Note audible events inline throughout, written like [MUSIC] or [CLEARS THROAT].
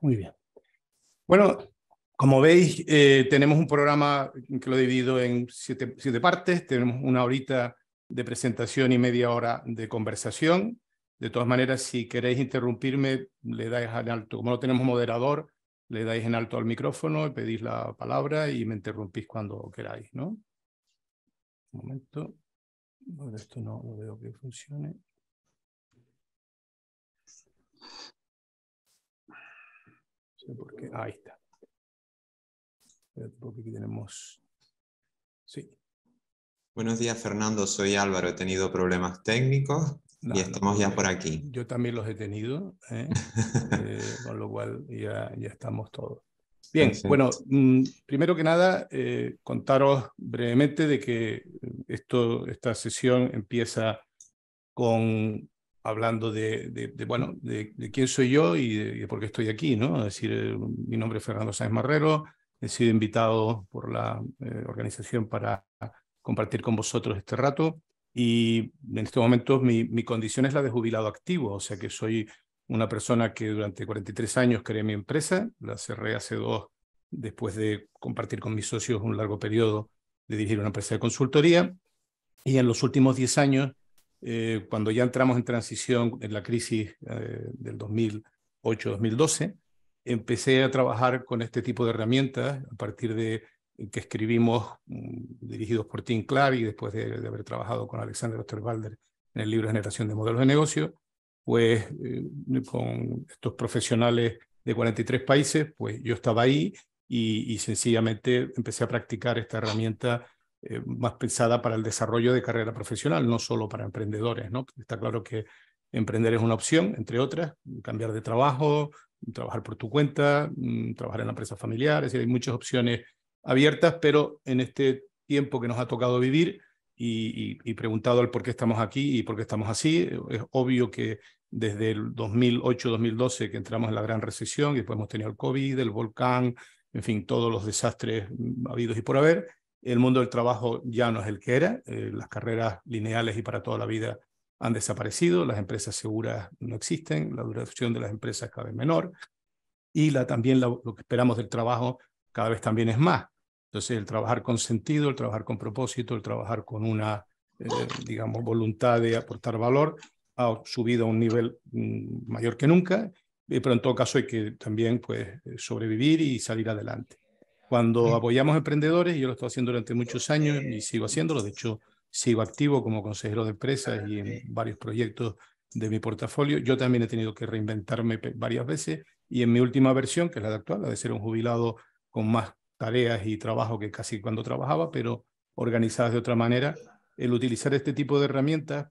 Muy bien. Bueno, como veis, eh, tenemos un programa que lo he dividido en siete, partes. Tenemos una horita de presentación y media hora de conversación. De todas maneras, si queréis interrumpirme, le dais en alto. Como no tenemos moderador, le dais en alto al micrófono y pedís la palabra y me interrumpís cuando queráis, ¿no? Un momento. esto no, no veo que funcione. Porque, ahí está. tenemos. Sí. Buenos días, Fernando. Soy Álvaro. He tenido problemas técnicos y estamos ya pues, por aquí. Yo también los he tenido, ¿eh? [LAUGHS] Eh, con lo cual ya, estamos todos. Bien, bueno, mm, primero que nada, eh, contaros brevemente de que esta sesión empieza con hablando de, bueno, de, quién soy yo y de, por qué estoy aquí, ¿no? decir, eh, mi nombre es Fernando Sáenz Marrero, he sido invitado por la eh, organización para compartir con vosotros este rato y en estos momentos mi, mi condición es la de jubilado activo, o sea que soy una persona que durante 43 años creé mi empresa, la cerré hace dos después de compartir con mis socios un largo periodo de dirigir una empresa de consultoría y en los últimos 10 años eh, cuando ya entramos en transición en la crisis eh, del 2008-2012, empecé a trabajar con este tipo de herramientas a partir de que escribimos mm, dirigidos por Tim Clark y después de, haber trabajado con Alexander Osterwalder en el libro Generación de Modelos de Negocio, pues eh, con estos profesionales de 43 países, pues yo estaba ahí y, y sencillamente empecé a practicar esta herramienta eh, más pensada para el desarrollo de carrera profesional, no solo para emprendedores. ¿no? Está claro que emprender es una opción, entre otras, cambiar de trabajo, trabajar por tu cuenta, mm, trabajar en la empresa familiar, es decir, hay muchas opciones abiertas, pero en este tiempo que nos ha tocado vivir y, preguntado el por qué estamos aquí y por qué estamos así, eh, es obvio que desde el 2008-2012 que entramos en la gran recesión y después hemos tenido el COVID, el volcán, en fin, todos los desastres mm, habidos y por haber, el mundo del trabajo ya no es el que era, eh, las carreras lineales y para toda la vida han desaparecido, las empresas seguras no existen, la duración de las empresas cada vez menor y la, también lo que esperamos del trabajo cada vez también es más. Entonces, el trabajar con sentido, el trabajar con propósito, el trabajar con una, eh, digamos, voluntad de aportar valor, ha subido a un nivel mm, mayor que nunca, pero en todo caso hay que también pues, sobrevivir y salir adelante. Cuando apoyamos emprendedores, y yo lo estoy haciendo durante muchos años y sigo haciéndolo, de hecho sigo activo como consejero de empresas y en varios proyectos de mi portafolio. Yo también he tenido que reinventarme varias veces y en mi última versión, que es la de actual, la de ser un jubilado con más tareas y trabajo que casi cuando trabajaba, pero organizadas de otra manera, el utilizar este tipo de herramientas,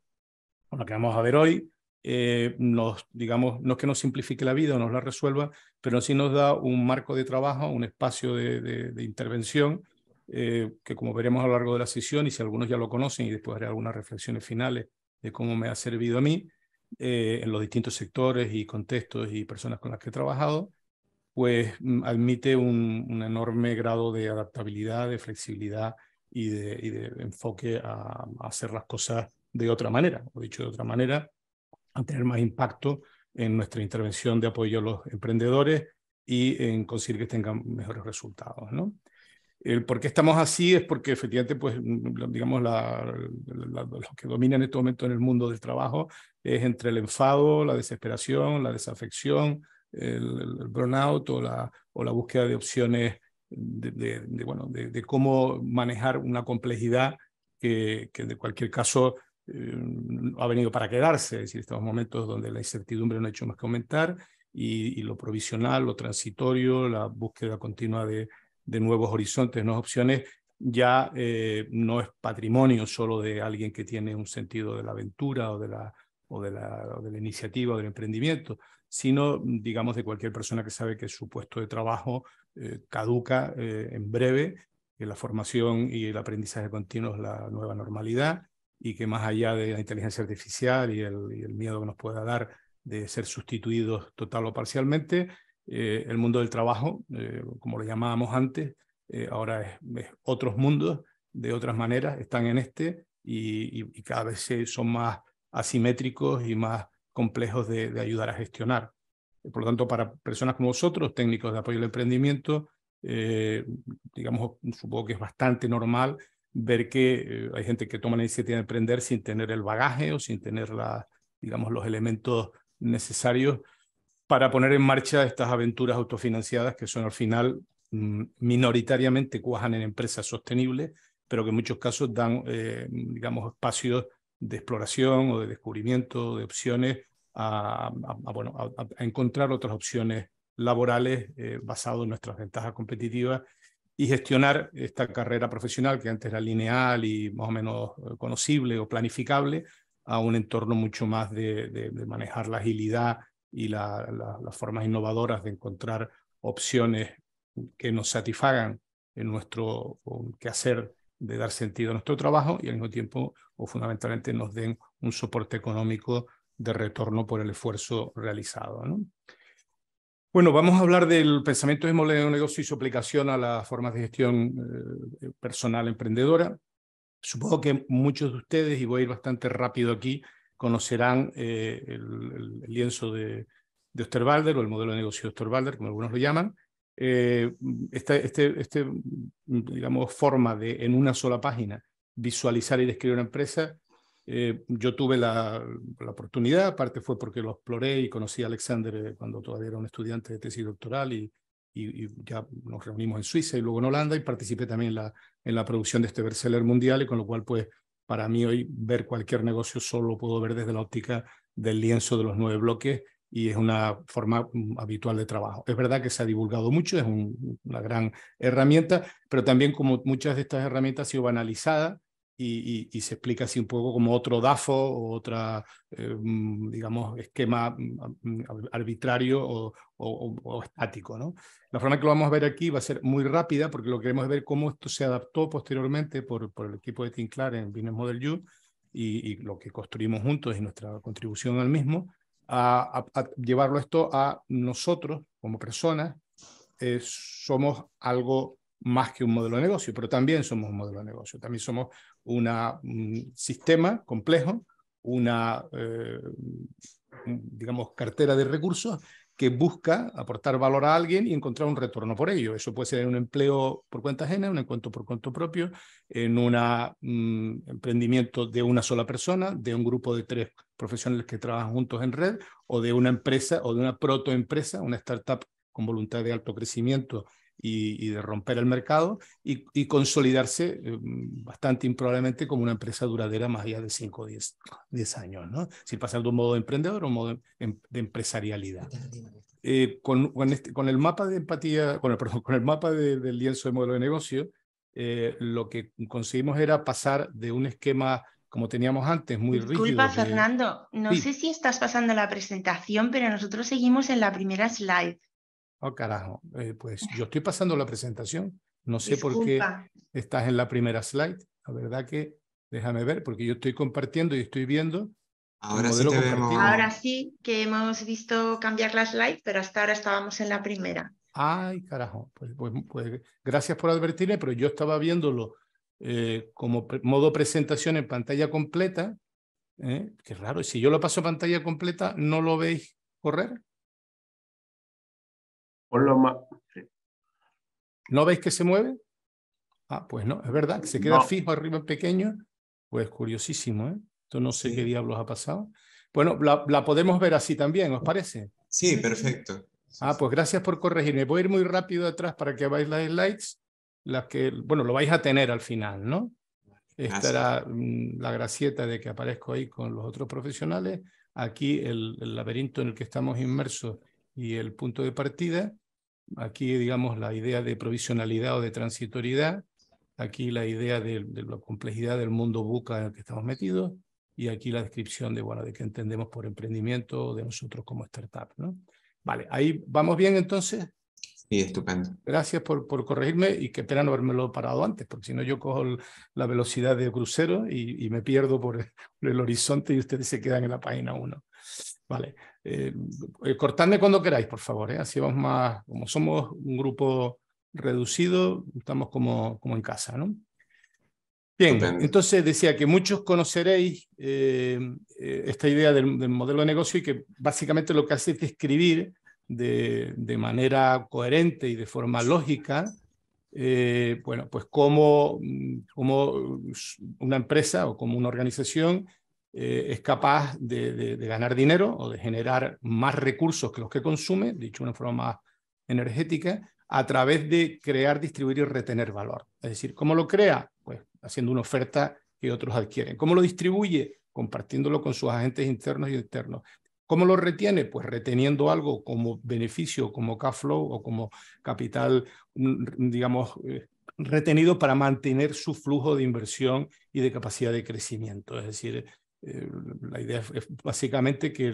con la que vamos a ver hoy, eh, nos, digamos, no es que nos simplifique la vida o nos la resuelva, pero sí nos da un marco de trabajo, un espacio de, intervención, eh, que como veremos a lo largo de la sesión, y si algunos ya lo conocen, y después haré algunas reflexiones finales de cómo me ha servido a mí eh, en los distintos sectores y contextos y personas con las que he trabajado, pues mm, admite un, enorme grado de adaptabilidad, de flexibilidad y de, enfoque a, a hacer las cosas de otra manera, o dicho de otra manera, a tener más impacto en nuestra intervención de apoyo a los emprendedores y en conseguir que tengan mejores resultados. ¿no? El por qué estamos así es porque efectivamente, pues, mm, digamos, los que dominan en este momento en el mundo del trabajo es entre el enfado, la desesperación, la desafección, el, burnout o la, o la búsqueda de opciones de, bueno, de, cómo manejar una complejidad que, que en cualquier caso Em, ha venido para quedarse, es decir, estamos momentos donde la incertidumbre no ha hecho más que aumentar y, lo provisional, lo transitorio, la búsqueda continua de, nuevos horizontes, nuevas opciones, ya eh, no es patrimonio solo de alguien que tiene un sentido de la aventura o de la, o de de la iniciativa o del emprendimiento, sino, digamos, de cualquier persona que sabe que su puesto de trabajo eh, caduca eh, en breve, que la formación y el aprendizaje continuo es la nueva normalidad y que más allá de la inteligencia artificial y el, miedo que nos pueda dar de ser sustituidos total o parcialmente, eh, el mundo del trabajo, eh, como lo llamábamos antes, eh, ahora es, otros mundos, de otras maneras, están en este y, cada vez son más asimétricos y más complejos de, de, ayudar a gestionar. Por lo tanto, para personas como vosotros, técnicos de apoyo al emprendimiento, digamos, supongo que es bastante normal ver que eh, hay gente que toma la iniciativa de emprender sin tener el bagaje o sin tener, la, digamos, los elementos necesarios para poner en marcha estas aventuras autofinanciadas que son al final mm, minoritariamente cuajan en empresas sostenibles, pero que en muchos casos dan, eh, digamos, espacios de exploración o de descubrimiento de opciones a, encontrar otras opciones laborales eh, basadas en nuestras ventajas competitivas y gestionar esta carrera profesional que antes era lineal y más o menos eh, conocible o planificable a un entorno mucho más de, manejar la agilidad y las formas innovadoras de encontrar opciones que nos satisfagan en nuestro quehacer de dar sentido a nuestro trabajo y al mismo tiempo o fundamentalmente nos den un soporte económico de retorno por el esfuerzo realizado. ¿no? Bueno, vamos a hablar del pensamiento de modelo de negocio y su aplicación a las formas de gestión eh, personal emprendedora. Supongo que muchos de ustedes, y voy a ir bastante rápido aquí, conocerán eh, el, lienzo de, de Osterwalder o el modelo de negocio de Osterwalder, como algunos lo llaman. Eh, esta este, este, digamos, forma de en una sola página visualizar y describir una empresa eh, yo tuve la, oportunidad, aparte fue porque lo exploré y conocí a Alexander eh, cuando todavía era un estudiante de tesis doctoral y, ya nos reunimos en Suiza y luego en Holanda y participé también en la, en la producción de este bestseller mundial y con lo cual pues para mí hoy ver cualquier negocio solo puedo ver desde la óptica del lienzo de los nueve bloques y es una forma mm, habitual de trabajo. Es verdad que se ha divulgado mucho, es una gran herramienta, pero también como muchas de estas herramientas ha sido banalizada y, se explica así un poco como otro DAFO o otra, eh, mm, digamos, esquema mm, mm, arbitrario o, estático. ¿no? La forma que lo vamos a ver aquí va a ser muy rápida porque lo queremos ver cómo esto se adaptó posteriormente por, por el equipo de Tinclar en Business Model U y, lo que construimos juntos y nuestra contribución al mismo, a, llevarlo esto a nosotros como personas. Eh, somos algo más que un modelo de negocio, pero también somos un modelo de negocio, también somos un mm, sistema complejo, una, eh, digamos, cartera de recursos que busca aportar valor a alguien y encontrar un retorno por ello. Eso puede ser un empleo por cuenta ajena, un encuentro por cuenta propio, en un mm, emprendimiento de una sola persona, de un grupo de tres profesionales que trabajan juntos en red, o de una empresa o de una protoempresa, una startup con voluntad de alto crecimiento y, de romper el mercado y, consolidarse eh, mm, bastante improbablemente como una empresa duradera más allá de 5 o 10, años, ¿no? Si pasar de un modo de emprendedor a un modo de, empresarialidad. con, el mapa de empatía, [LAUGHS] con el, mapa del lienzo de modelo de negocio, eh, lo que conseguimos era pasar de un esquema como teníamos antes, muy rígido. Disculpa, Fernando, no sé si estás pasando la presentación, pero nosotros seguimos en la primera slide. Oh, carajo, eh, pues yo estoy pasando la presentación. No sé por qué estás en la primera slide. La verdad que déjame ver, porque yo estoy compartiendo y estoy viendo. Ahora sí, que hemos visto cambiar la slide, pero hasta ahora estábamos en la primera. Ay, carajo. Pues, pues, pues gracias por advertirme, pero yo estaba viéndolo eh, como modo presentación en pantalla completa. ¿eh? Qué raro. Si yo lo paso a pantalla completa, ¿no lo veis correr? lo ¿No veis que se mueve? Ah, pues no, es verdad, que se queda fijo arriba en pequeño. Pues curiosísimo, ¿eh? Esto no sé qué diablos ha pasado. Bueno, la, podemos ver así también, ¿os parece? Sí, perfecto. Ah, pues gracias por corregirme. Voy a ir muy rápido atrás para que veáis las slides, las que, bueno, lo vais a tener al final, ¿no? Estará mm, la gracieta de que aparezco ahí con los otros profesionales. Aquí el laberinto en el que estamos inmersos y el punto de partida. Aquí, digamos, la idea de provisionalidad o de transitoriedad. Aquí la idea de, la complejidad del mundo buca en el que estamos metidos. Y aquí la descripción de, bueno, de qué entendemos por emprendimiento de nosotros como startup, ¿no? Vale, ahí vamos bien entonces. Sí, estupendo. Gracias por, por corregirme y qué pena no haberme lo parado antes, porque si no yo cojo la velocidad de crucero y, me pierdo por el, el, horizonte y ustedes se quedan en la página 1. Vale, eh, cortadme cuando queráis, por favor, ¿eh? así vamos más, como somos un grupo reducido, estamos como, como en casa, ¿no? Bien, entonces decía que muchos conoceréis eh, eh, esta idea del, modelo de negocio y que básicamente lo que hace es describir de, de manera coherente y de forma lógica, eh, bueno, pues como mm, como una empresa o como una organización eh, es capaz de, ganar dinero o de generar más recursos que los que consume, dicho de una forma más energética, a través de crear, distribuir y retener valor. Es decir, ¿cómo lo crea? Pues haciendo una oferta que otros adquieren. ¿Cómo lo distribuye? Compartiéndolo con sus agentes internos y externos. ¿Cómo lo retiene? Pues reteniendo algo como beneficio, como cash flow o como capital, mm, digamos, eh, retenido para mantener su flujo de inversión y de capacidad de crecimiento. Es decir, eh, la idea es, básicamente que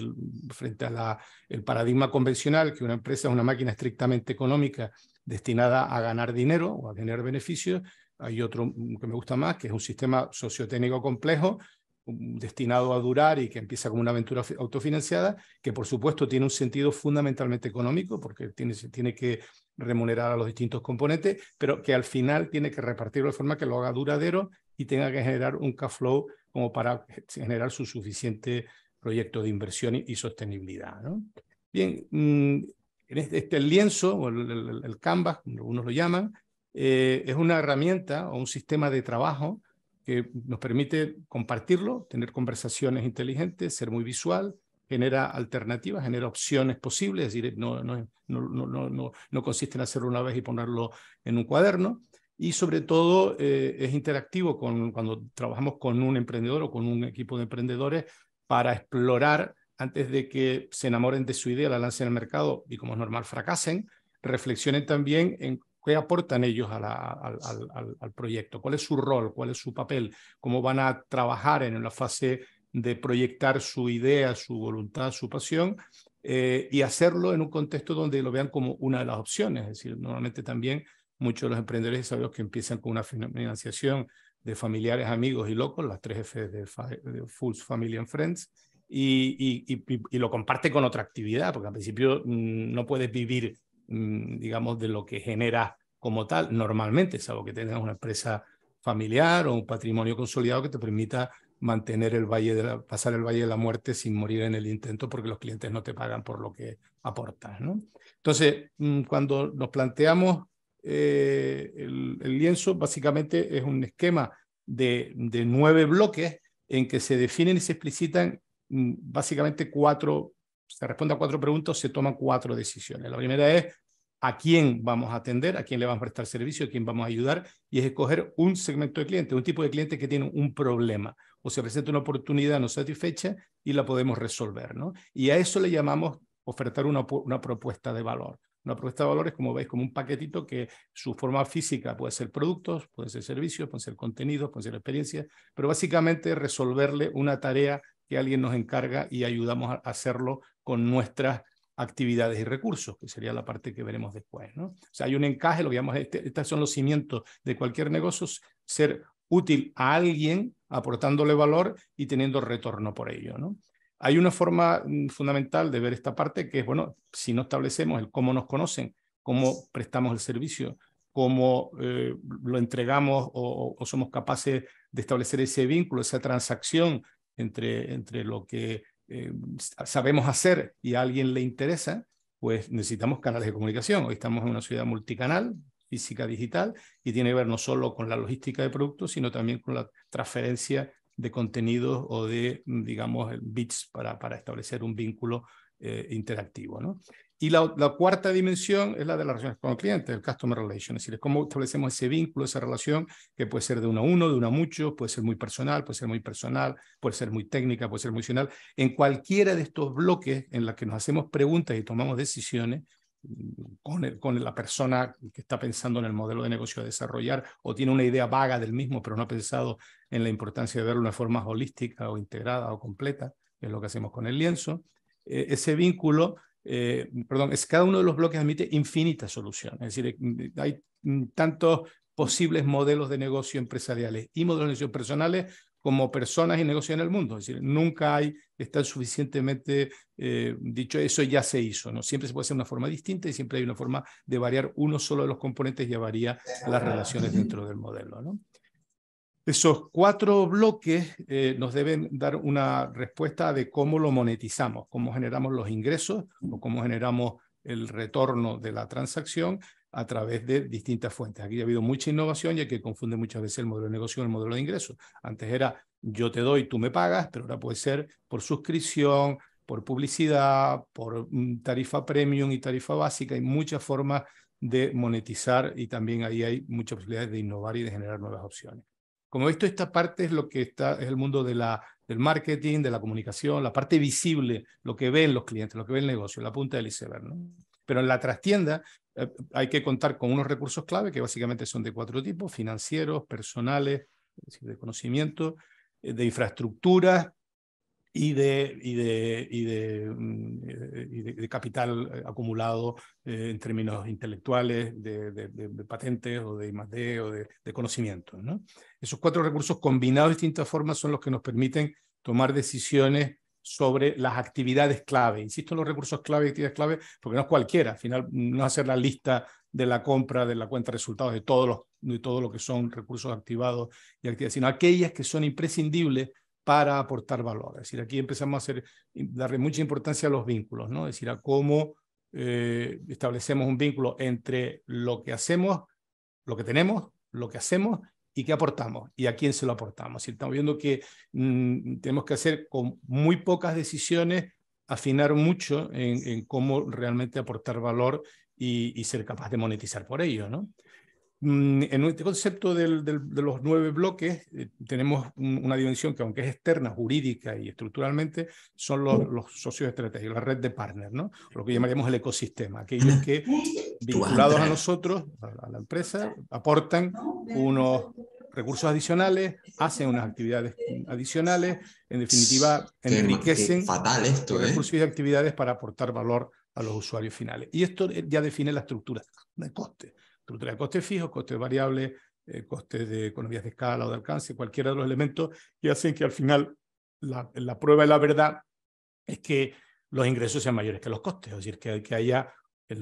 frente al paradigma convencional, que una empresa es una máquina estrictamente económica destinada a ganar dinero o a generar beneficios, hay otro que me gusta más, que es un sistema sociotécnico complejo destinado a durar y que empieza como una aventura autofinanciada, que por supuesto tiene un sentido fundamentalmente económico, porque tiene, tiene que remunerar a los distintos componentes, pero que al final tiene que repartirlo de forma que lo haga duradero y tenga que generar un cash flow como para [LAUGHS] generar su suficiente proyecto de inversión y, sostenibilidad. Bien, mm, este, este, lienzo, o el, canvas, como algunos lo llaman, eh, es una herramienta o un sistema de trabajo que nos permite compartirlo, tener conversaciones inteligentes, ser muy visual, genera alternativas, genera opciones posibles, es decir, no consiste en hacerlo una vez y ponerlo en un cuaderno, y sobre todo eh, es interactivo con, cuando trabajamos con un emprendedor o con un equipo de emprendedores para explorar antes de que se enamoren de su idea, la lancen al mercado y como es normal fracasen, reflexionen también en qué aportan ellos al, proyecto, cuál es su rol, cuál es su papel, cómo van a trabajar en la fase de proyectar su idea, su voluntad, su pasión eh, y hacerlo en un contexto donde lo vean como una de las opciones. Es decir, normalmente también muchos de los emprendedores son que empiezan con una financiación de familiares, amigos y locos, las tres F de, full Fools, Family and Friends, y, y, lo comparte con otra actividad, porque al principio mm, no puedes vivir, mm, digamos, de lo que genera como tal normalmente, salvo que tengas una empresa familiar o un patrimonio consolidado que te permita mantener el valle de la, pasar el valle de la muerte sin morir en el intento porque los clientes no te pagan por lo que aportas. ¿no? Entonces, mm, cuando nos planteamos eh, el, lienzo básicamente es un esquema de, nueve bloques en que se definen y se explicitan mm, básicamente cuatro, se responde a cuatro preguntas, se toman cuatro decisiones. La primera es a quién vamos a atender, a quién le vamos a prestar servicio, a quién vamos a ayudar, y es escoger un segmento de cliente, un tipo de cliente que tiene un problema o se presenta una oportunidad no satisfecha y la podemos resolver. Y a eso le llamamos ofertar una propuesta de valor. Una propuesta de valores, como veis, como un paquetito que su forma física puede ser productos, puede ser servicios, puede ser contenidos, puede ser experiencias, pero básicamente resolverle una tarea que alguien nos encarga y ayudamos a hacerlo con nuestras actividades y recursos, que sería la parte que veremos después. ¿no? O sea, hay un encaje, lo veamos, este, estos son los cimientos de cualquier negocio, ser útil a alguien, aportándole valor y teniendo retorno por ello. ¿no? Hay una forma mm, fundamental de ver esta parte que es, bueno, si no establecemos el cómo nos conocen, cómo prestamos el servicio, cómo eh, lo entregamos o, somos capaces de establecer ese vínculo, esa transacción entre, entre lo que eh, sabemos hacer y a alguien le interesa, pues necesitamos canales de comunicación. Hoy estamos en una ciudad multicanal, física digital, y tiene que ver no solo con la logística de productos, sino también con la transferencia de contenidos o de, digamos, bits para, para establecer un vínculo eh, interactivo. ¿no? Y la, cuarta dimensión es la de las relaciones con el cliente, el customer relation, es decir, cómo establecemos ese vínculo, esa relación, que puede ser de uno a uno, de uno a muchos, puede ser muy personal, puede ser muy personal, puede ser muy técnica, puede ser emocional. En cualquiera de estos bloques en los que nos hacemos preguntas y tomamos decisiones, con, la persona que está pensando en el modelo de negocio a desarrollar o tiene una idea vaga del mismo, pero no ha pensado en la importancia de verlo de una forma holística o integrada o completa, que es lo que hacemos con el lienzo. Eh, ese vínculo, eh, perdón, es, cada uno de los bloques admite infinitas soluciones, es decir, eh, hay mm, tantos posibles modelos de negocio empresariales y modelos de negocio personales como personas y negocios en el mundo. Es decir, nunca hay está suficientemente eh, dicho eso ya se hizo. ¿no? Siempre se puede hacer una forma distinta y siempre hay una forma de variar uno solo de los componentes y varía las relaciones dentro del modelo. ¿no? Esos cuatro bloques eh, nos deben dar una respuesta de cómo lo monetizamos, cómo generamos los ingresos o cómo generamos el retorno de la transacción a través de distintas fuentes. Aquí ha habido mucha innovación y hay que confunde muchas veces el modelo de negocio con el modelo de ingreso. Antes era yo te doy, tú me pagas, pero ahora puede ser por suscripción, por publicidad, por mm, tarifa premium y tarifa básica. Hay muchas formas de monetizar y también ahí hay muchas posibilidades de innovar y de generar nuevas opciones. Como he visto, esta parte es lo que está, es el mundo de la, del marketing, de la comunicación, la parte visible, lo que ven los clientes, lo que ve el negocio, la punta del iceberg. Pero en la trastienda eh, hay que contar con unos recursos clave que básicamente son de cuatro tipos, financieros, personales, de conocimiento, eh, de infraestructura y de, capital acumulado en términos intelectuales, de, patentes o de I+.D. o de, conocimiento. Esos cuatro recursos combinados de distintas formas son los que nos permiten tomar decisiones sobre las actividades clave. Insisto en los recursos clave y actividades clave, porque no es cualquiera. Al final, no hacer la lista de la compra, de la cuenta de resultados, de, todos los, todo lo que son recursos activados y actividades, sino aquellas que son imprescindibles para aportar valor. Es decir, aquí empezamos a hacer, darle mucha importancia a los vínculos, ¿no? Es decir, a cómo eh, establecemos un vínculo entre lo que hacemos, lo que tenemos, lo que hacemos y qué aportamos y a quién se lo aportamos. estamos viendo que mm, tenemos que hacer con muy pocas decisiones, afinar mucho en, cómo realmente aportar valor y, y, ser capaz de monetizar por ello, ¿no? Mm, en este concepto del, de los nueve bloques eh, tenemos una dimensión que aunque es externa, jurídica y estructuralmente, son los, socios socios estratégicos, la red de partners, ¿no? lo que llamaríamos el ecosistema, aquellos que vinculados a nosotros, a la empresa, aportan unos recursos adicionales, hacen unas actividades adicionales, en definitiva enriquecen ¿eh? recursos y actividades para aportar valor a los usuarios finales. Y esto eh, ya define la estructura de coste de costes fijos, costes variables, eh, costes de economías de escala o de alcance, cualquiera de los elementos que hacen que al final la, prueba de la verdad es que los ingresos sean mayores que los costes, es decir, que, haya, eh,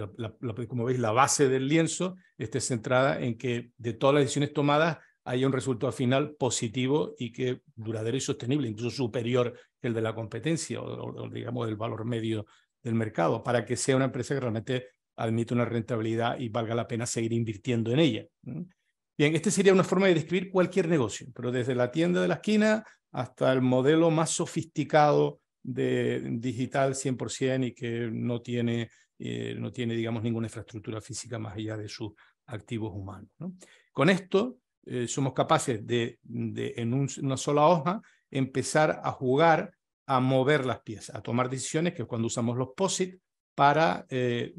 como veis, la base del lienzo esté centrada en que de todas las decisiones tomadas haya un resultado final positivo y que duradero y sostenible, incluso superior que el de la competencia o, o digamos, el valor medio del mercado, para que sea una empresa que realmente admite una rentabilidad y valga la pena seguir invirtiendo en ella. Bien, esta sería una forma de describir cualquier negocio, pero desde la tienda de la esquina hasta el modelo más sofisticado de digital 100% y que no tiene, eh, no tiene, digamos, ninguna infraestructura física más allá de sus activos humanos. Con esto eh, somos capaces de, en una sola hoja, empezar a jugar, a mover las piezas, a tomar decisiones, que cuando usamos los POSIT, para, eh,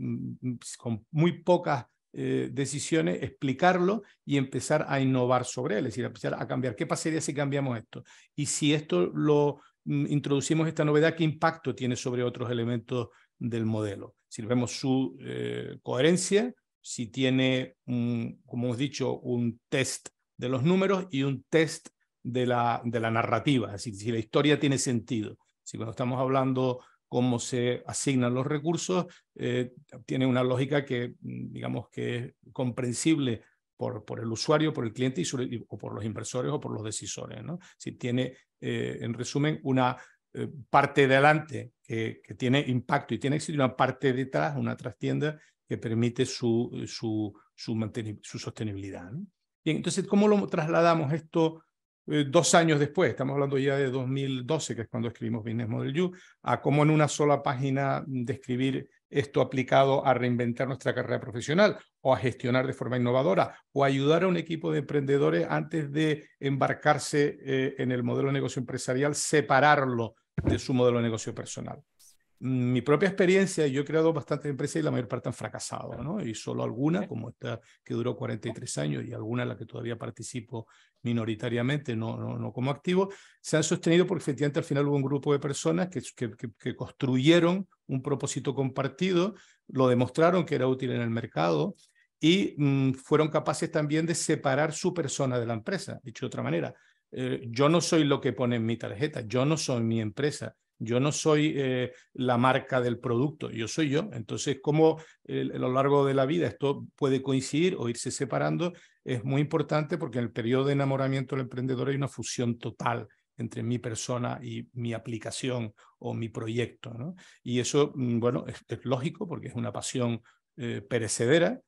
pues, con muy pocas eh, decisiones, explicarlo y empezar a innovar sobre él, es decir, empezar a cambiar. ¿Qué pasaría si cambiamos esto? Y si esto lo mm, introducimos, esta novedad, ¿qué impacto tiene sobre otros elementos del modelo? Si vemos su eh, coherencia, si tiene, como hemos dicho, un test de los números y un test de la, de la narrativa, es decir, si la historia tiene sentido. Si cuando estamos hablando cómo se asignan los recursos, eh, tiene una lógica que, mm, digamos, que es comprensible por, por el usuario, por el cliente y o por los inversores o por los decisores. ¿no? Si tiene, eh, en resumen, una eh, parte adelante que, que, tiene impacto y tiene éxito y una parte detrás, una trastienda que permite su, su, su, su sostenibilidad. Bien, entonces, ¿cómo lo trasladamos esto eh, dos años después, estamos hablando ya de 2012, que es cuando escribimos Business Model You, a cómo en una sola página describir esto aplicado a reinventar nuestra carrera profesional o a gestionar de forma innovadora o ayudar a un equipo de emprendedores antes de embarcarse eh, en el modelo de negocio empresarial, separarlo de su modelo de negocio personal mi propia experiencia, yo he creado bastantes empresas y la mayor parte han fracasado, ¿no? Y solo alguna, como esta que duró 43 años y alguna en la que todavía participo minoritariamente, no, no, no como activo, se han sostenido porque efectivamente al final hubo un grupo de personas que, que, construyeron un propósito compartido, lo demostraron que era útil en el mercado y mm, fueron capaces también de separar su persona de la empresa, dicho de otra manera. Eh, yo no soy lo que pone en mi tarjeta, yo no soy mi empresa, yo no soy eh, la marca del producto, yo soy yo. Entonces, cómo eh, a lo largo de la vida esto puede coincidir o irse separando es muy importante porque en el periodo de enamoramiento del emprendedor hay una fusión total entre mi persona y mi aplicación o mi proyecto. Y eso, mm, bueno, es, lógico porque es una pasión eh, perecedera,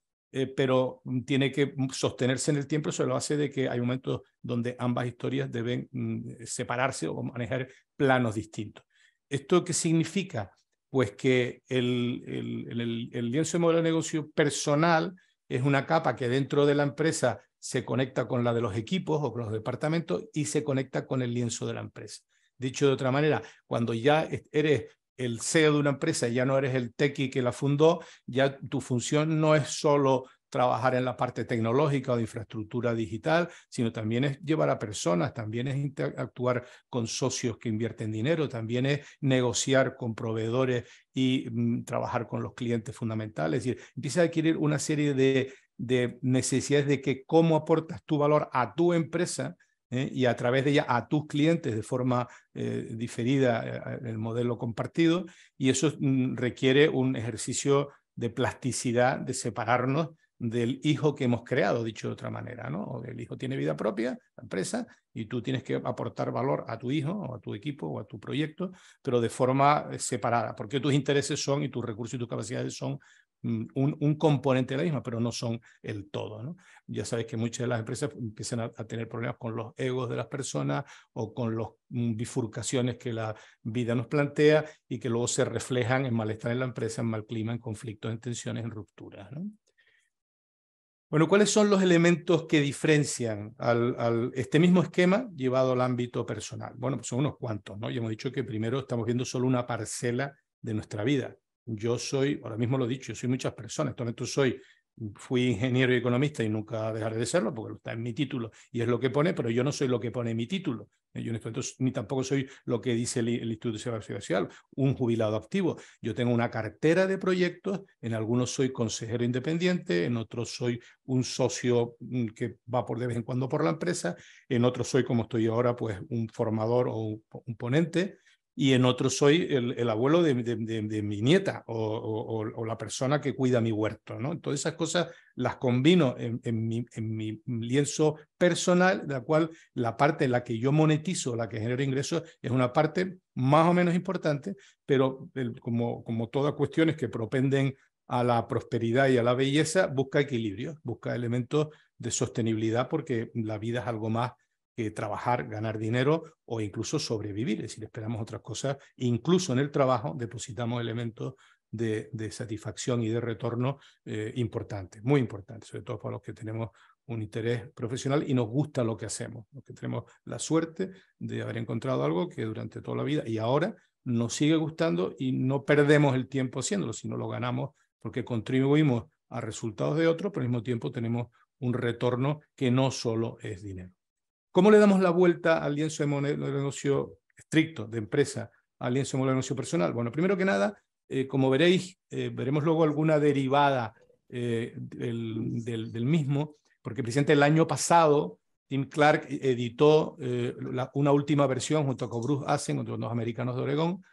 pero tiene que sostenerse en el tiempo. Eso lo hace de que hay momentos donde ambas historias deben mm, separarse o manejar planos distintos. ¿Esto qué significa? Pues que el, el, lienzo de modelo de negocio personal es una capa que dentro de la empresa se conecta con la de los equipos o con los departamentos y se conecta con el lienzo de la empresa. Dicho de otra manera, cuando ya eres el CEO de una empresa, y ya no eres el techie que la fundó, ya tu función no es solo trabajar en la parte tecnológica o de infraestructura digital, sino también es llevar a personas, también es interactuar con socios que invierten dinero, también es negociar con proveedores y mm, trabajar con los clientes fundamentales. Es decir, empieza a adquirir una serie de, de necesidades de que cómo aportas tu valor a tu empresa ¿eh? y a través de ella a tus clientes de forma eh, diferida en eh, el modelo compartido. Y eso mm, requiere un ejercicio de plasticidad, de separarnos del hijo que hemos creado, dicho de otra manera, ¿no? El hijo tiene vida propia, la empresa, y tú tienes que aportar valor a tu hijo o a tu equipo o a tu proyecto, pero de forma eh, separada, porque tus intereses son y tus recursos y tus capacidades son mm, un, componente de la misma, pero no son el todo. ¿no? Ya sabes que muchas de las empresas empiezan a, tener problemas con los egos de las personas o con las mm, bifurcaciones que la vida nos plantea y que luego se reflejan en malestar en la empresa, en mal clima, en conflictos, en tensiones, en rupturas. ¿no? Bueno, ¿cuáles son los elementos que diferencian al, este mismo esquema llevado al ámbito personal? Bueno, pues son unos cuantos, ¿no? Ya hemos dicho que primero estamos viendo solo una parcela de nuestra vida. Yo soy, ahora mismo lo he dicho, yo soy muchas personas. Entonces, soy fui ingeniero y economista y nunca dejaré de serlo porque está en mi título y es lo que pone, pero yo no soy lo que pone mi título. Eh, yo este ni tampoco soy lo que dice el, de Instituto Social, un jubilado activo. Yo tengo una cartera de proyectos, en algunos soy consejero independiente, en otros soy un socio mm, que va por de vez en cuando por la empresa, en otros soy como estoy ahora, pues un formador o un ponente y en otro soy el, abuelo de, mi nieta o, la persona que cuida mi huerto. ¿no? Entonces esas cosas las combino en, mi, en, lienzo personal, de la cual la parte en la que yo monetizo, la que genera ingresos, es una parte más o menos importante, pero como, como todas cuestiones que propenden a la prosperidad y a la belleza, busca equilibrio, busca elementos de sostenibilidad porque la vida es algo más que trabajar, ganar dinero o incluso sobrevivir. Es decir, esperamos otras cosas. Incluso en el trabajo depositamos elementos de, satisfacción y de retorno eh, importantes, muy importantes, sobre todo para los que tenemos un interés profesional y nos gusta lo que hacemos, los que tenemos la suerte de haber encontrado algo que durante toda la vida y ahora nos sigue gustando y no perdemos el tiempo haciéndolo, sino lo ganamos porque contribuimos a resultados de otros, pero al mismo tiempo tenemos un retorno que no solo es dinero. ¿Cómo le damos la vuelta al lienzo de modelo de negocio estricto, de empresa, al lienzo de de negocio personal? Bueno, primero que nada, eh, como veréis, eh, veremos luego alguna derivada eh, del, mismo, porque presidente, el año pasado Tim Clark e, editó una última versión junto con Bruce Asen, junto con los americanos de Oregón,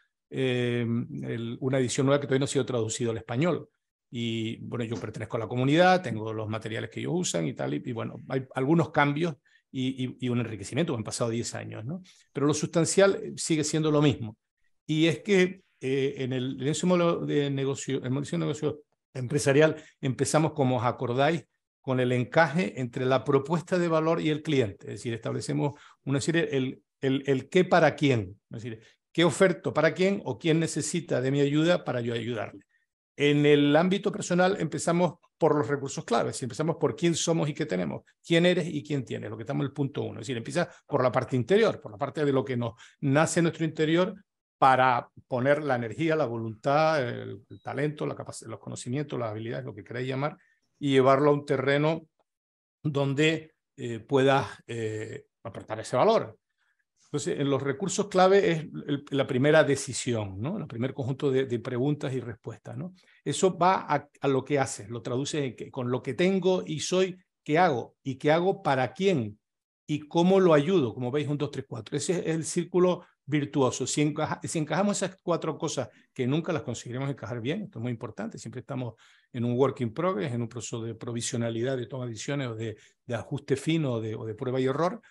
una edición nueva que todavía no ha sido traducido al español. Y bueno, yo pertenezco a la comunidad, tengo los materiales que ellos usan y tal, y, y bueno, hay algunos cambios y, un enriquecimiento, han pasado 10 años, ¿no? Pero lo sustancial eh, sigue siendo lo mismo. Y es que eh, en el modelo de negocio, negocio empresarial empezamos, como os acordáis, con el encaje entre la propuesta de valor y el cliente. Es decir, establecemos una serie, el, el, el qué para quién. Es decir, qué oferto para quién o quién necesita de mi ayuda para yo ayudarle. En el ámbito personal empezamos por los recursos claves. Si empezamos por quién somos y qué tenemos, quién eres y quién tienes, lo que estamos en el punto uno. Es decir, empieza por la parte interior, por la parte de lo que nos nace en nuestro interior para poner la energía, la voluntad, el, talento, la los conocimientos, las habilidades, lo que queráis llamar, y llevarlo a un terreno donde eh, puedas eh, aportar ese valor. Entonces, en los recursos clave es la primera decisión, ¿no? El primer conjunto de, preguntas y respuestas, ¿no? Eso va a, lo que haces, lo traduce con lo que tengo y soy, ¿qué hago? ¿Y qué hago para quién? ¿Y cómo lo ayudo? Como veis, un dos, tres, cuatro. Ese es el círculo virtuoso. Si, encajamos esas cuatro cosas que nunca las conseguiremos encajar bien, esto es muy importante, siempre estamos en un work in progress, en un proceso de provisionalidad, de toma de decisiones o de, ajuste fino o de prueba y error,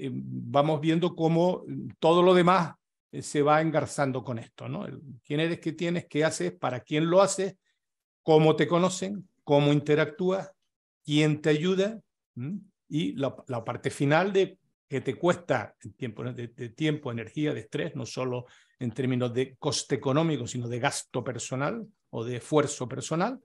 eh, vamos viendo cómo mm, todo lo demás eh, se va engarzando con esto, ¿no? ¿Quién eres, qué tienes, qué haces, para quién lo haces, cómo te conocen, cómo interactúas, quién te ayuda ¿Mm? y la, parte final de que te cuesta tiempo, tiempo, energía, de estrés, no solo en términos de coste económico, sino de gasto personal o de esfuerzo personal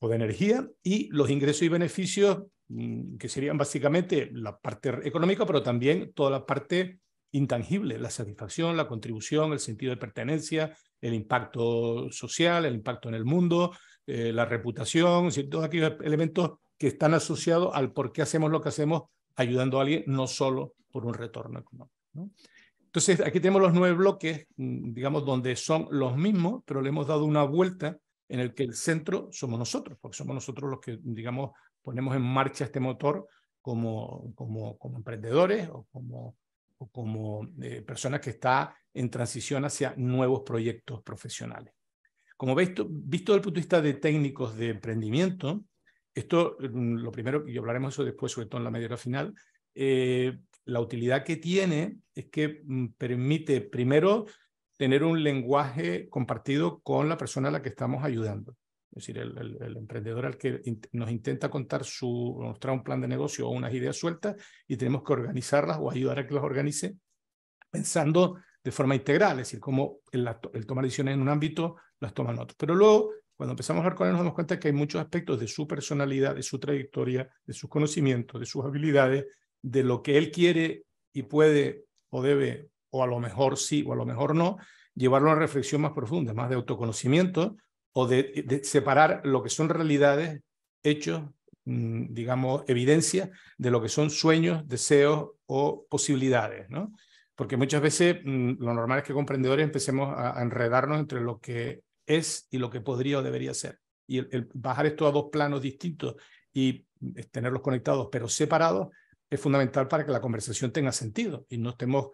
o de energía y los ingresos y beneficios Mm, que serían básicamente la parte económica, pero también toda la parte intangible, la satisfacción, la contribución, el sentido de pertenencia, el impacto social, el impacto en el mundo, eh, la reputación, todos aquellos elementos que están asociados al por qué hacemos lo que hacemos ayudando a alguien, no solo por un retorno económico. Entonces, aquí tenemos los nueve bloques, mm, digamos, donde son los mismos, pero le hemos dado una vuelta en el que el centro somos nosotros, porque somos nosotros los que, digamos, ponemos en marcha este motor como, como, como emprendedores o como, como eh, personas que están en transición hacia nuevos proyectos profesionales. Como veis, visto, desde el punto de vista de técnicos de emprendimiento, esto, mm, lo primero, y hablaremos eso después, sobre todo en la media hora final, eh, la utilidad que tiene es que mm, permite, primero, tener un lenguaje compartido con la persona a la que estamos ayudando. Es decir, el, emprendedor al que nos intenta contar su, mostrar un plan de negocio o unas ideas sueltas y tenemos que organizarlas o ayudar a que las organice pensando de forma integral, es decir, cómo el, tomar decisiones en un ámbito las toman otros. Pero luego, cuando empezamos a hablar con él, nos damos cuenta que hay muchos aspectos de su personalidad, de su trayectoria, de sus conocimientos, de sus habilidades, de lo que él quiere y puede o debe, o a lo mejor sí, o a lo mejor no, llevarlo a una reflexión más profunda, más de autoconocimiento, o de, separar lo que son realidades, hechos, mm, digamos, evidencia de lo que son sueños, deseos o posibilidades, ¿no? Porque muchas veces mm, lo normal es que comprendedores empecemos a, enredarnos entre lo que es y lo que podría o debería ser. Y el bajar esto a dos planos distintos y mm, tenerlos conectados pero separados es fundamental para que la conversación tenga sentido y no estemos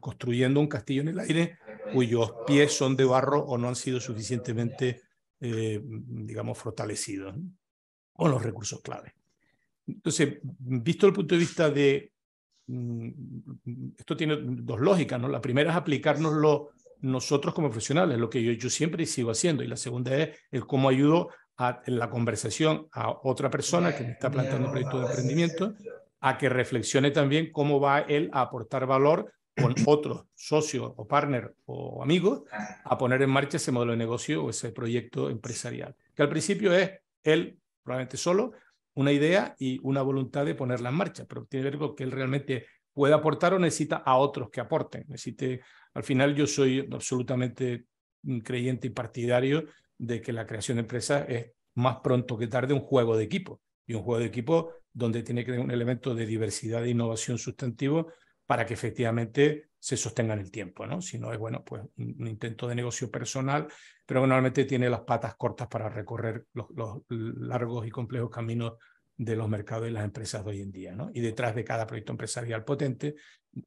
construyendo un castillo en el aire cuyos pies son de barro o no han sido suficientemente eh, digamos, fortalecidos, con los recursos clave. Entonces, visto el punto de vista de... Mm, esto tiene dos lógicas, ¿no? La primera es aplicárnoslo nosotros como profesionales, lo que yo, yo siempre sigo haciendo, y la segunda es el cómo ayudo a la conversación a otra persona que me está planteando un proyecto de emprendimiento a que reflexione también cómo va él a aportar valor con otros socios o partner o amigos a poner en marcha ese modelo de negocio o ese proyecto empresarial, que al principio es él, probablemente solo, una idea y una voluntad de ponerla en marcha, pero tiene que que él realmente puede aportar o necesita a otros que aporten. Necesite, al final yo soy absolutamente creyente y partidario de que la creación de empresas es más pronto que tarde un juego de equipo y un juego de equipo donde tiene que haber un elemento de diversidad e innovación sustantivo para que efectivamente se sostengan el tiempo, ¿no? Si no es, bueno, pues un intento de negocio personal, pero normalmente tiene las patas cortas para recorrer los, largos y complejos caminos de los mercados y las empresas de hoy en día. ¿no? Y detrás de cada proyecto empresarial potente,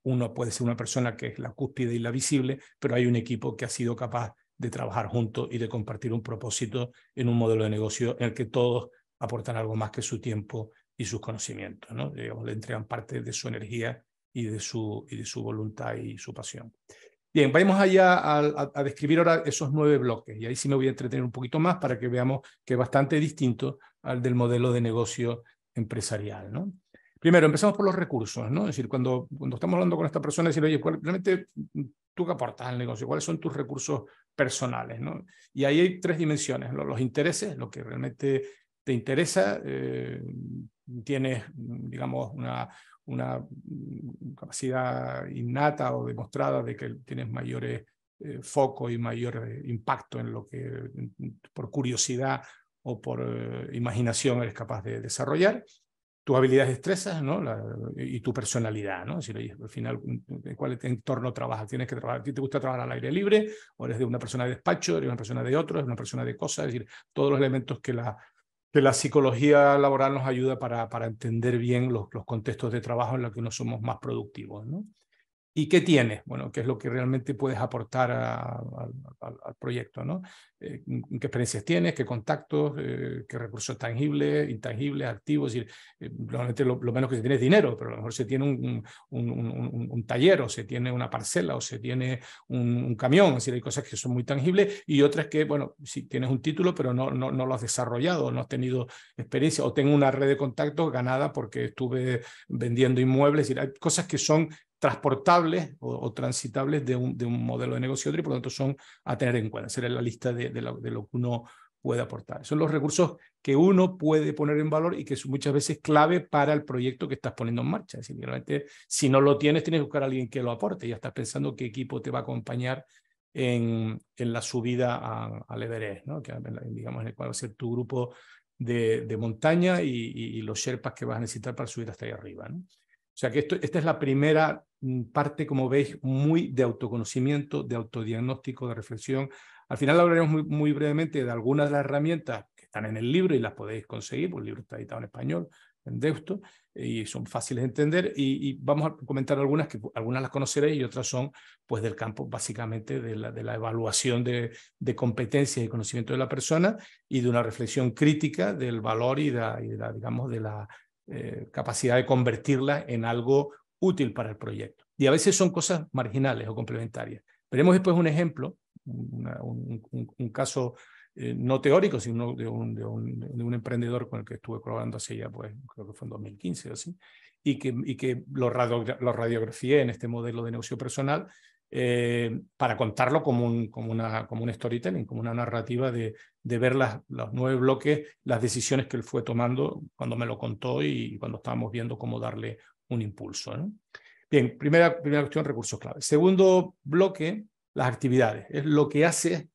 uno puede ser una persona que es la cúspide y la visible, pero hay un equipo que ha sido capaz de trabajar juntos y de compartir un propósito en un modelo de negocio en el que todos aportan algo más que su tiempo y sus conocimientos. ¿no? le entregan parte de su energía y de su, y de su voluntad y su pasión. Bien, vayamos allá a, describir ahora esos nueve bloques y ahí sí me voy a entretener un poquito más para que veamos que es bastante distinto al del modelo de negocio empresarial. ¿no? Primero, empezamos por los recursos, ¿no? Es decir, cuando, cuando estamos hablando con esta persona, decir, oye, realmente tú qué aportas al negocio? ¿Cuáles son tus recursos personales? ¿no? Y ahí hay tres dimensiones, los intereses, lo que realmente te interesa, eh, tienes, digamos, una, una mm, capacidad innata o demostrada de que tienes mayores eh, foco y mayor eh, impacto en lo que por curiosidad o por eh, imaginación eres capaz de desarrollar, tus habilidades destrezas ¿no? y tu personalidad, ¿no? Es al final, mm, ¿en cuál entorno trabajas? ¿Tienes que trabajar, ¿Te gusta trabajar al aire libre? ¿O eres de una persona de despacho? ¿Eres una persona de otro? ¿Eres una persona de cosas? Es decir, todos los elementos que la la psicología laboral nos ayuda para, entender bien los, los contextos de trabajo en los que no somos más productivos. ¿no? ¿Y qué tienes? Bueno, ¿qué es lo que realmente puedes aportar al proyecto? ¿no? Eh, ¿Qué experiencias tienes? ¿Qué contactos? Eh, ¿Qué recursos tangibles, intangibles, activos? Y, eh, normalmente lo, menos que se tiene es dinero, pero a lo mejor se tiene un, taller o se tiene una parcela o se tiene un, camión. Es hay cosas que son muy tangibles y otras que, bueno, si tienes un título, pero no, no, lo has desarrollado, no has tenido experiencia o tengo una red de contactos ganada porque estuve vendiendo inmuebles. hay cosas que son transportables o, transitables de un, modelo de negocio a otro y por lo tanto son a tener en cuenta. Será la lista de, lo que uno puede aportar. Son los recursos que uno puede poner en valor y que son muchas veces clave para el proyecto que estás poniendo en marcha. Es decir, si no lo tienes, tienes que buscar a alguien que lo aporte. Ya estás pensando qué equipo te va a acompañar en, la subida al Everest, ¿no? que digamos en el cual va a ser tu grupo de, montaña y, los sherpas que vas a necesitar para subir hasta ahí arriba. ¿no? O sea que esto, esta es la primera mm, parte, como veis, muy de autoconocimiento, de autodiagnóstico, de reflexión. Al final hablaremos muy, brevemente de algunas de las herramientas que están en el libro y las podéis conseguir, porque el libro está editado en español, en Deusto, y son fáciles de entender. Y, vamos a comentar algunas, que algunas las conoceréis y otras son pues del campo básicamente de la, de la evaluación de, de competencias y conocimiento de la persona y de una reflexión crítica del valor y y de la, digamos, de la eh, capacidad de convertirlas en algo útil para el proyecto. Y a veces son cosas marginales o complementarias. Veremos después un ejemplo, un, caso eh, no teórico, sino de un, emprendedor con el que estuve colaborando hace ya, pues creo que fue en 2015 o así, y que, y que lo, lo, radiografié en este modelo de negocio personal eh, para contarlo como un, como, una, como storytelling, como una narrativa de, ver las, los nueve bloques, las decisiones que él fue tomando cuando me lo contó y cuando estábamos viendo cómo darle un impulso. Bien, primera, primera cuestión, recursos clave. Segundo bloque, las actividades. Es lo que haces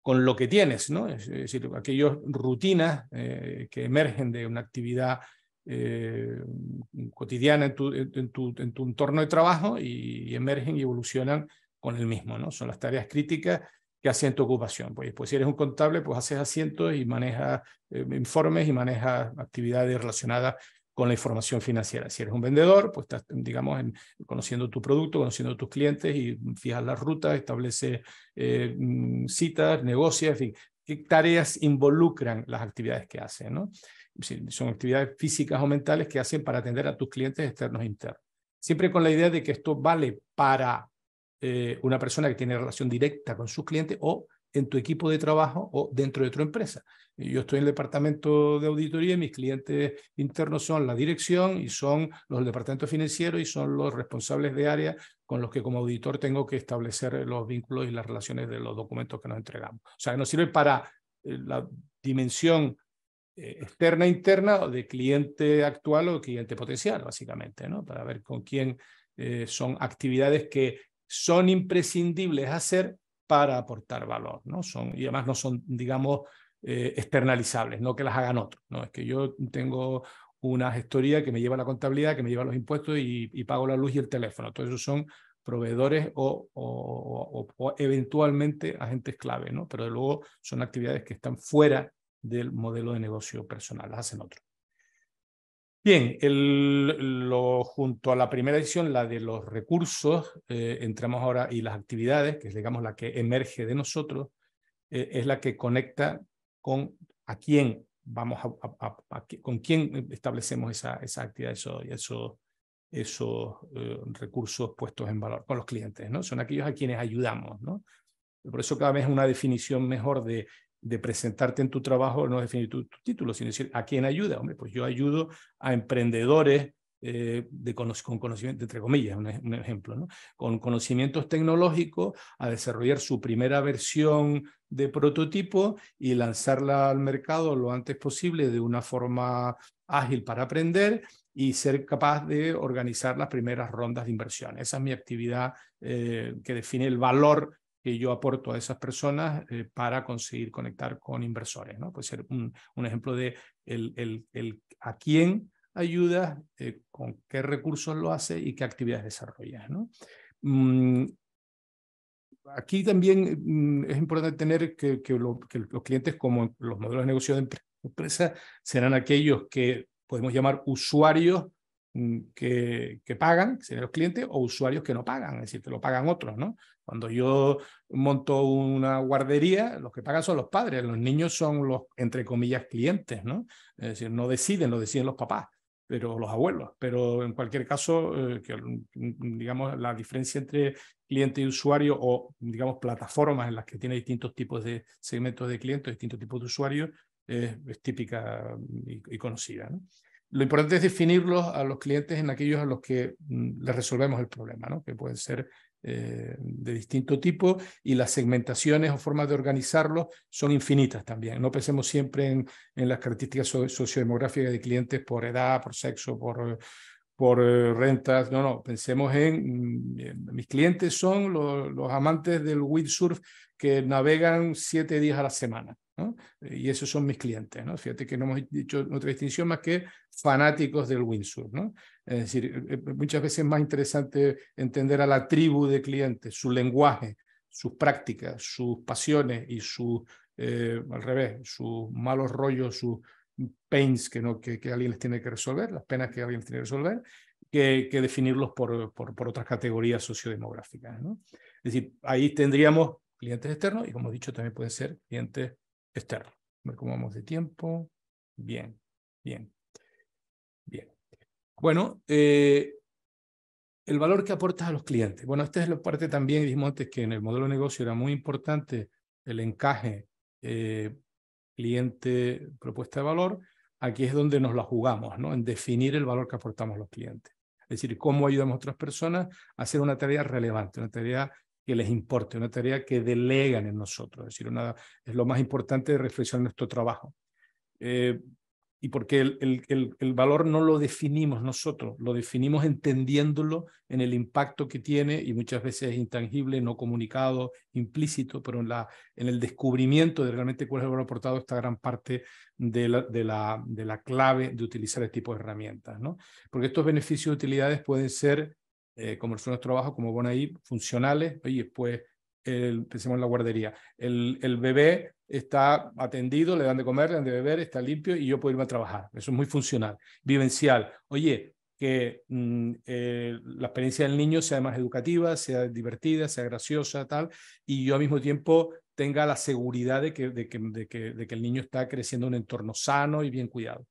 con lo que tienes, ¿no? Es decir, aquellas rutinas eh, que emergen de una actividad eh, mm, cotidiana en tu, en, tu, entorno de trabajo y, emergen y evolucionan con el mismo. ¿no? Son las tareas críticas que hacen tu ocupación. Pues, pues si eres un contable, pues haces asientos y manejas eh, informes y manejas actividades relacionadas con la información financiera. Si eres un vendedor, pues estás, digamos, en, conociendo tu producto, conociendo tus clientes y fijas las rutas, estableces eh, mm, citas, negocios, en fin, qué tareas involucran las actividades que haces, ¿no? son actividades físicas o mentales que hacen para atender a tus clientes externos e internos. Siempre con la idea de que esto vale para eh, una persona que tiene relación directa con sus clientes o en tu equipo de trabajo o dentro de tu empresa. Yo estoy en el departamento de auditoría y mis clientes internos son la dirección y son los departamentos financieros y son los responsables de área con los que como auditor tengo que establecer los vínculos y las relaciones de los documentos que nos entregamos. O sea, nos sirve para eh, la dimensión eh, externa interna o de cliente actual o cliente potencial, básicamente, ¿no? para ver con quién eh, son actividades que son imprescindibles hacer para aportar valor, ¿no? Son, y además no son, digamos, eh, externalizables, no que las hagan otros, ¿no? Es que yo tengo una gestoría que me lleva la contabilidad, que me lleva los impuestos y, pago la luz y el teléfono. todos esos son proveedores o, eventualmente agentes clave, ¿no? Pero luego son actividades que están fuera del modelo de negocio personal, las hacen otro. Bien, el, lo, junto a la primera edición, la de los recursos, eh, entramos ahora y las actividades, que es digamos la que emerge de nosotros, eh, es la que conecta con a quién vamos a, con quién establecemos esa, esa actividad, eso, esos, esos eh, recursos puestos en valor, con los clientes, ¿no? Son aquellos a quienes ayudamos, ¿no? Por eso cada vez una definición mejor de de presentarte en tu trabajo, no definir tu, título, sino decir a quién ayuda. Hombre, pues yo ayudo a emprendedores eh, de, con, conocimiento, entre comillas, un, ejemplo, ¿no? con conocimientos tecnológicos a desarrollar su primera versión de prototipo y lanzarla al mercado lo antes posible de una forma ágil para aprender y ser capaz de organizar las primeras rondas de inversión. Esa es mi actividad eh, que define el valor yo aporto a esas personas eh, para conseguir conectar con inversores. ¿no? Puede ser un, ejemplo de el, a quién ayudas, eh, con qué recursos lo haces y qué actividades desarrollas. ¿no? Mm, aquí también eh, mm, es importante tener que, los clientes, como los modelos de negocio de empresa, serán aquellos que podemos llamar usuarios Mm, que, pagan, que serían los clientes, o usuarios que no pagan, es decir, te lo pagan otros, ¿no? Cuando yo monto una guardería, los que pagan son los padres, los niños son los, entre comillas, clientes, ¿no? Es decir, no deciden, lo deciden los papás, pero los abuelos. Pero en cualquier caso, eh, que, mm, digamos, la diferencia entre cliente y usuario o, digamos, plataformas en las que tiene distintos tipos de segmentos de clientes, distintos tipos de usuarios, es típica y, y conocida, ¿no? Lo importante es definirlos a los clientes en aquellos a los que mm, les resolvemos el problema, ¿no? que pueden ser eh, de distinto tipo y las segmentaciones o formas de organizarlos son infinitas también. No pensemos siempre en, las características sociodemográficas de clientes por edad, por sexo, por por eh, rentas. No, no, pensemos en, mm, mis clientes son los, amantes del windsurf que navegan siete días a la semana. ¿no? Y esos son mis clientes. ¿no? Fíjate que no hemos dicho otra distinción más que fanáticos del windsurf. ¿no? Es decir, e, e, muchas veces es más interesante entender a la tribu de clientes, su lenguaje, sus prácticas, sus pasiones y su, eh, al revés, sus malos rollos, sus pains que, no, que, alguien les tiene que resolver, las penas que alguien les tiene que resolver, que, definirlos por, por, otras categorías sociodemográficas. ¿no? Es decir, ahí tendríamos clientes externos y, como he dicho, también pueden ser clientes externos. A ver cómo vamos de tiempo. Bien, bien, bien. Bueno, eh, el valor que aportas a los clientes. Bueno, esta es la parte también, dijimos antes, que en el modelo de negocio era muy importante el encaje eh, cliente, propuesta de valor, aquí es donde nos la jugamos, ¿no? En definir el valor que aportamos a los clientes. Es decir, cómo ayudamos a otras personas a hacer una tarea relevante, una tarea que les importe, una tarea que delegan en nosotros. Es decir, es lo más importante de reflexionar nuestro trabajo. Eh, y porque el, el, valor no lo definimos nosotros, lo definimos entendiéndolo en el impacto que tiene y muchas veces es intangible, no comunicado, implícito, pero en, la, en el descubrimiento de realmente cuál es el valor aportado está gran parte de la, de la, de la clave de utilizar este tipo de herramientas, ¿no? Porque estos beneficios y utilidades pueden ser, eh, como como suelo de trabajo, como van ahí, funcionales, Y después, pues, el, pensemos en la guardería, el, el bebé está atendido, le dan de comer, le dan de beber, está limpio y yo puedo irme a trabajar. Eso es muy funcional, vivencial. Oye, que mm, eh, la experiencia del niño sea más educativa, sea divertida, sea graciosa, tal, y yo al mismo tiempo tenga la seguridad de de que, de que el niño está creciendo en un entorno sano y bien cuidado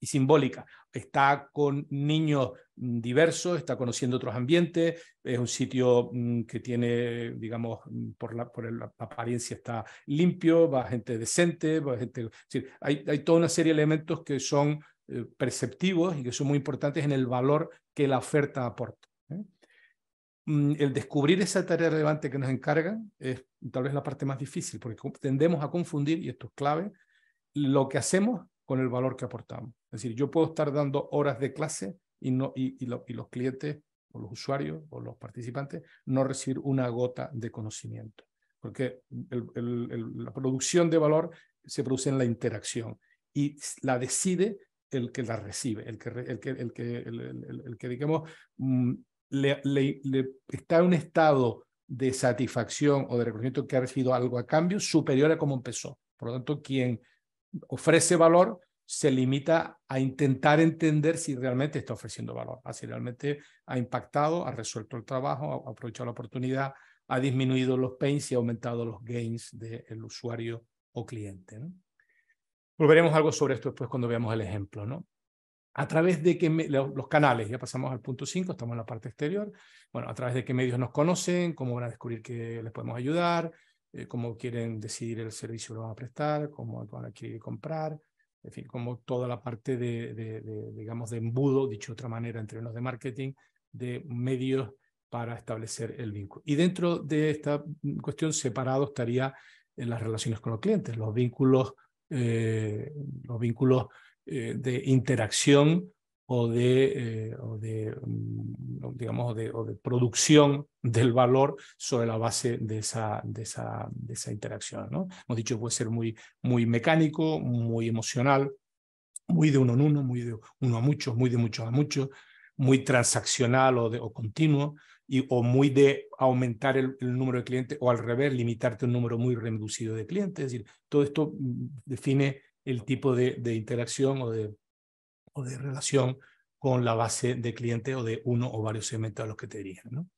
y simbólica. Está con niños mm, diversos, está conociendo otros ambientes, es un sitio mm, que tiene, digamos, mm, por la, por la apariencia está limpio, va gente decente, va gente... hay, toda una serie de elementos que son eh, perceptivos y que son muy importantes en el valor que la oferta aporta. ¿eh? El descubrir esa tarea relevante que nos encargan es tal vez la parte más difícil, porque tendemos a confundir, y esto es clave, lo que hacemos con el valor que aportamos. Es decir, yo puedo estar dando horas de clase y, no, y, los clientes o los usuarios o los participantes no recibir una gota de conocimiento, porque la producción de valor se produce en la interacción y la decide el que la recibe, el que, el que, el que, digamos, mm, le, está en un estado de satisfacción o de reconocimiento que ha recibido algo a cambio superior a cómo empezó. Por lo tanto, quien ofrece valor se limita a intentar entender si realmente está ofreciendo valor, si realmente ha impactado, ha resuelto el trabajo, ha aprovechado la oportunidad, ha disminuido los pains y ha aumentado los gains del usuario o cliente. Volveremos algo sobre esto después cuando veamos el ejemplo. ¿no? A través de que los canales, ya pasamos al punto 5, estamos en la parte exterior, bueno, a través de qué medios nos conocen, cómo van a descubrir que les podemos ayudar, eh, cómo quieren decidir el servicio que van a prestar, cómo van a querer comprar, en fin, como toda la parte de, digamos, de embudo, dicho de otra manera, entre términos de marketing, de medios para establecer el vínculo. Y dentro de esta cuestión separado estaría en eh, las relaciones con los clientes, los vínculos, eh, los vínculos de interacción o de, de, mm, digamos, de, o de producción del valor sobre la base de esa, de esa, de esa interacción. ¿no? Hemos dicho puede ser muy, muy mecánico, muy emocional, muy de uno en uno, muy de uno a muchos, muy de muchos a muchos, muy transaccional o, de, o continuo, y, o muy de aumentar el, número de clientes, o al revés, limitarte un número muy reducido de clientes. Es decir, todo esto mm, define el tipo de, de interacción o de, o de relación con la base de cliente o de uno o varios segmentos a los que te dirigen.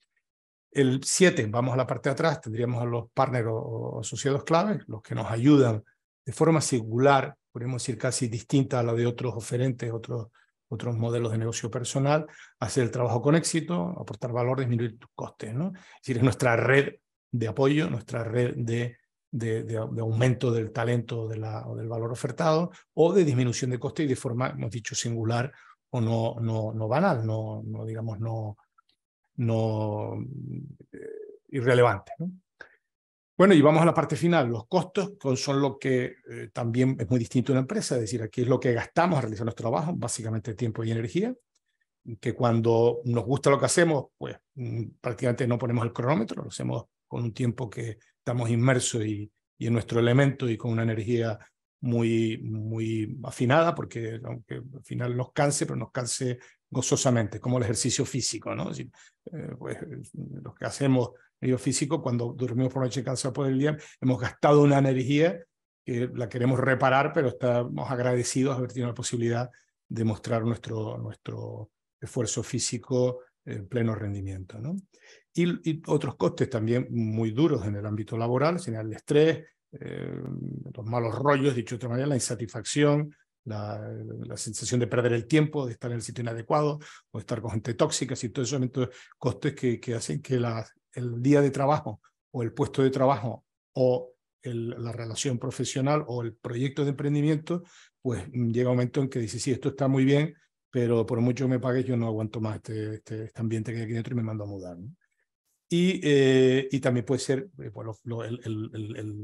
El siete, vamos a la parte de atrás, tendríamos a los partners o, asociados claves, los que nos ayudan de forma singular, podemos decir casi distinta a la de otros oferentes, otros, otros modelos de negocio personal, hacer el trabajo con éxito, aportar valor, disminuir tus costes. ¿no? Es decir, es nuestra red de apoyo, nuestra red de, de, aumento del talento o del valor ofertado o de disminución de coste y de forma, hemos dicho, singular o no, no, no banal, no, no digamos, no, no eh, irrelevante. ¿no? Bueno, y vamos a la parte final. Los costos son lo que eh, también es muy distinto a una empresa, es decir, aquí es lo que gastamos a realizar nuestro trabajo, básicamente tiempo y energía, que cuando nos gusta lo que hacemos, pues mm, prácticamente no ponemos el cronómetro, lo hacemos con un tiempo que estamos inmersos y, y en nuestro elemento y con una energía muy, muy afinada, porque aunque al final nos canse, pero nos canse gozosamente, como el ejercicio físico, ¿no? Eh, pues, los que hacemos medio físico, cuando dormimos por noche cansados por el día, hemos gastado una energía que la queremos reparar, pero estamos agradecidos de haber tenido la posibilidad de mostrar nuestro, nuestro esfuerzo físico en pleno rendimiento. ¿no? Y, otros costes también muy duros en el ámbito laboral, el estrés, eh, los malos rollos, dicho de otra manera, la insatisfacción, la, sensación de perder el tiempo, de estar en el sitio inadecuado o estar con gente tóxica, y todos esos costes que, que hacen que el día de trabajo o el puesto de trabajo o la relación profesional o el proyecto de emprendimiento, pues mm, llega un momento en que dices, sí, esto está muy bien, pero por mucho que me pague yo no aguanto más este, este, este, ambiente que hay aquí dentro y me mando a mudar. Eh, y, también puede ser eh, el,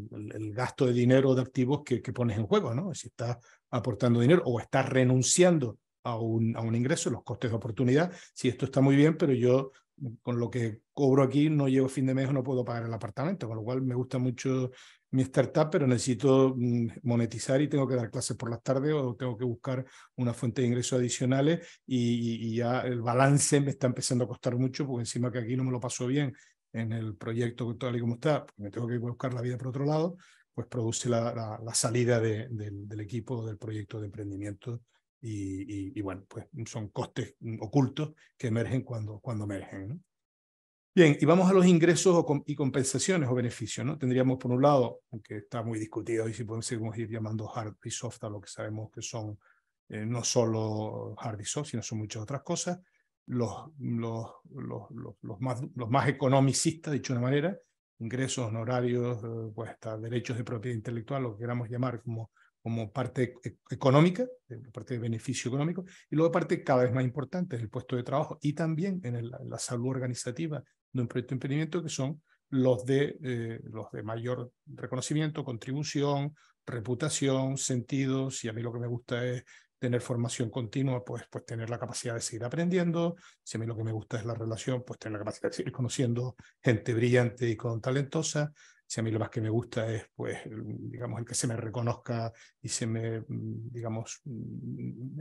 gasto de dinero de activos que, pones en juego, ¿no? Si estás aportando dinero o estás renunciando a un, a un ingreso, los costes de oportunidad. Si esto está muy bien, pero yo mm, con lo que cobro aquí no llevo fin de mes no puedo pagar el apartamento, con lo cual me gusta mucho mi startup, pero necesito mm, monetizar y tengo que dar clases por las tardes o tengo que buscar una fuente de ingresos adicionales y, ya el balance me está empezando a costar mucho porque encima que aquí no me lo paso bien en el proyecto tal y como está, me tengo que buscar la vida por otro lado, pues produce la, la, salida de, del equipo del proyecto de emprendimiento y, y, bueno, pues son costes mm, ocultos que emergen cuando, cuando emergen. ¿no? Bien, y vamos a los ingresos y compensaciones o beneficios, ¿no? Tendríamos por un lado, aunque está muy discutido y si podemos ir llamando hard y soft a lo que sabemos que son eh, no solo hard y soft, sino son muchas otras cosas, los, los, los, los, más, los más economicistas, dicho de una manera, ingresos, honorarios, eh, pues hasta derechos de propiedad intelectual, lo que queramos llamar como, como parte económica, eh, parte de beneficio económico, y luego parte cada vez más importante, el puesto de trabajo y también en la salud organizativa de un proyecto de emprendimiento, que son los de, eh, los de mayor reconocimiento, contribución, reputación, sentido, si a mí lo que me gusta es tener formación continua, pues, pues tener la capacidad de seguir aprendiendo, si a mí lo que me gusta es la relación, pues tener la capacidad de seguir conociendo gente brillante y con talentosa, si a mí lo más que me gusta es, pues, mm, digamos, el que se me reconozca y se me, mm, digamos, mm,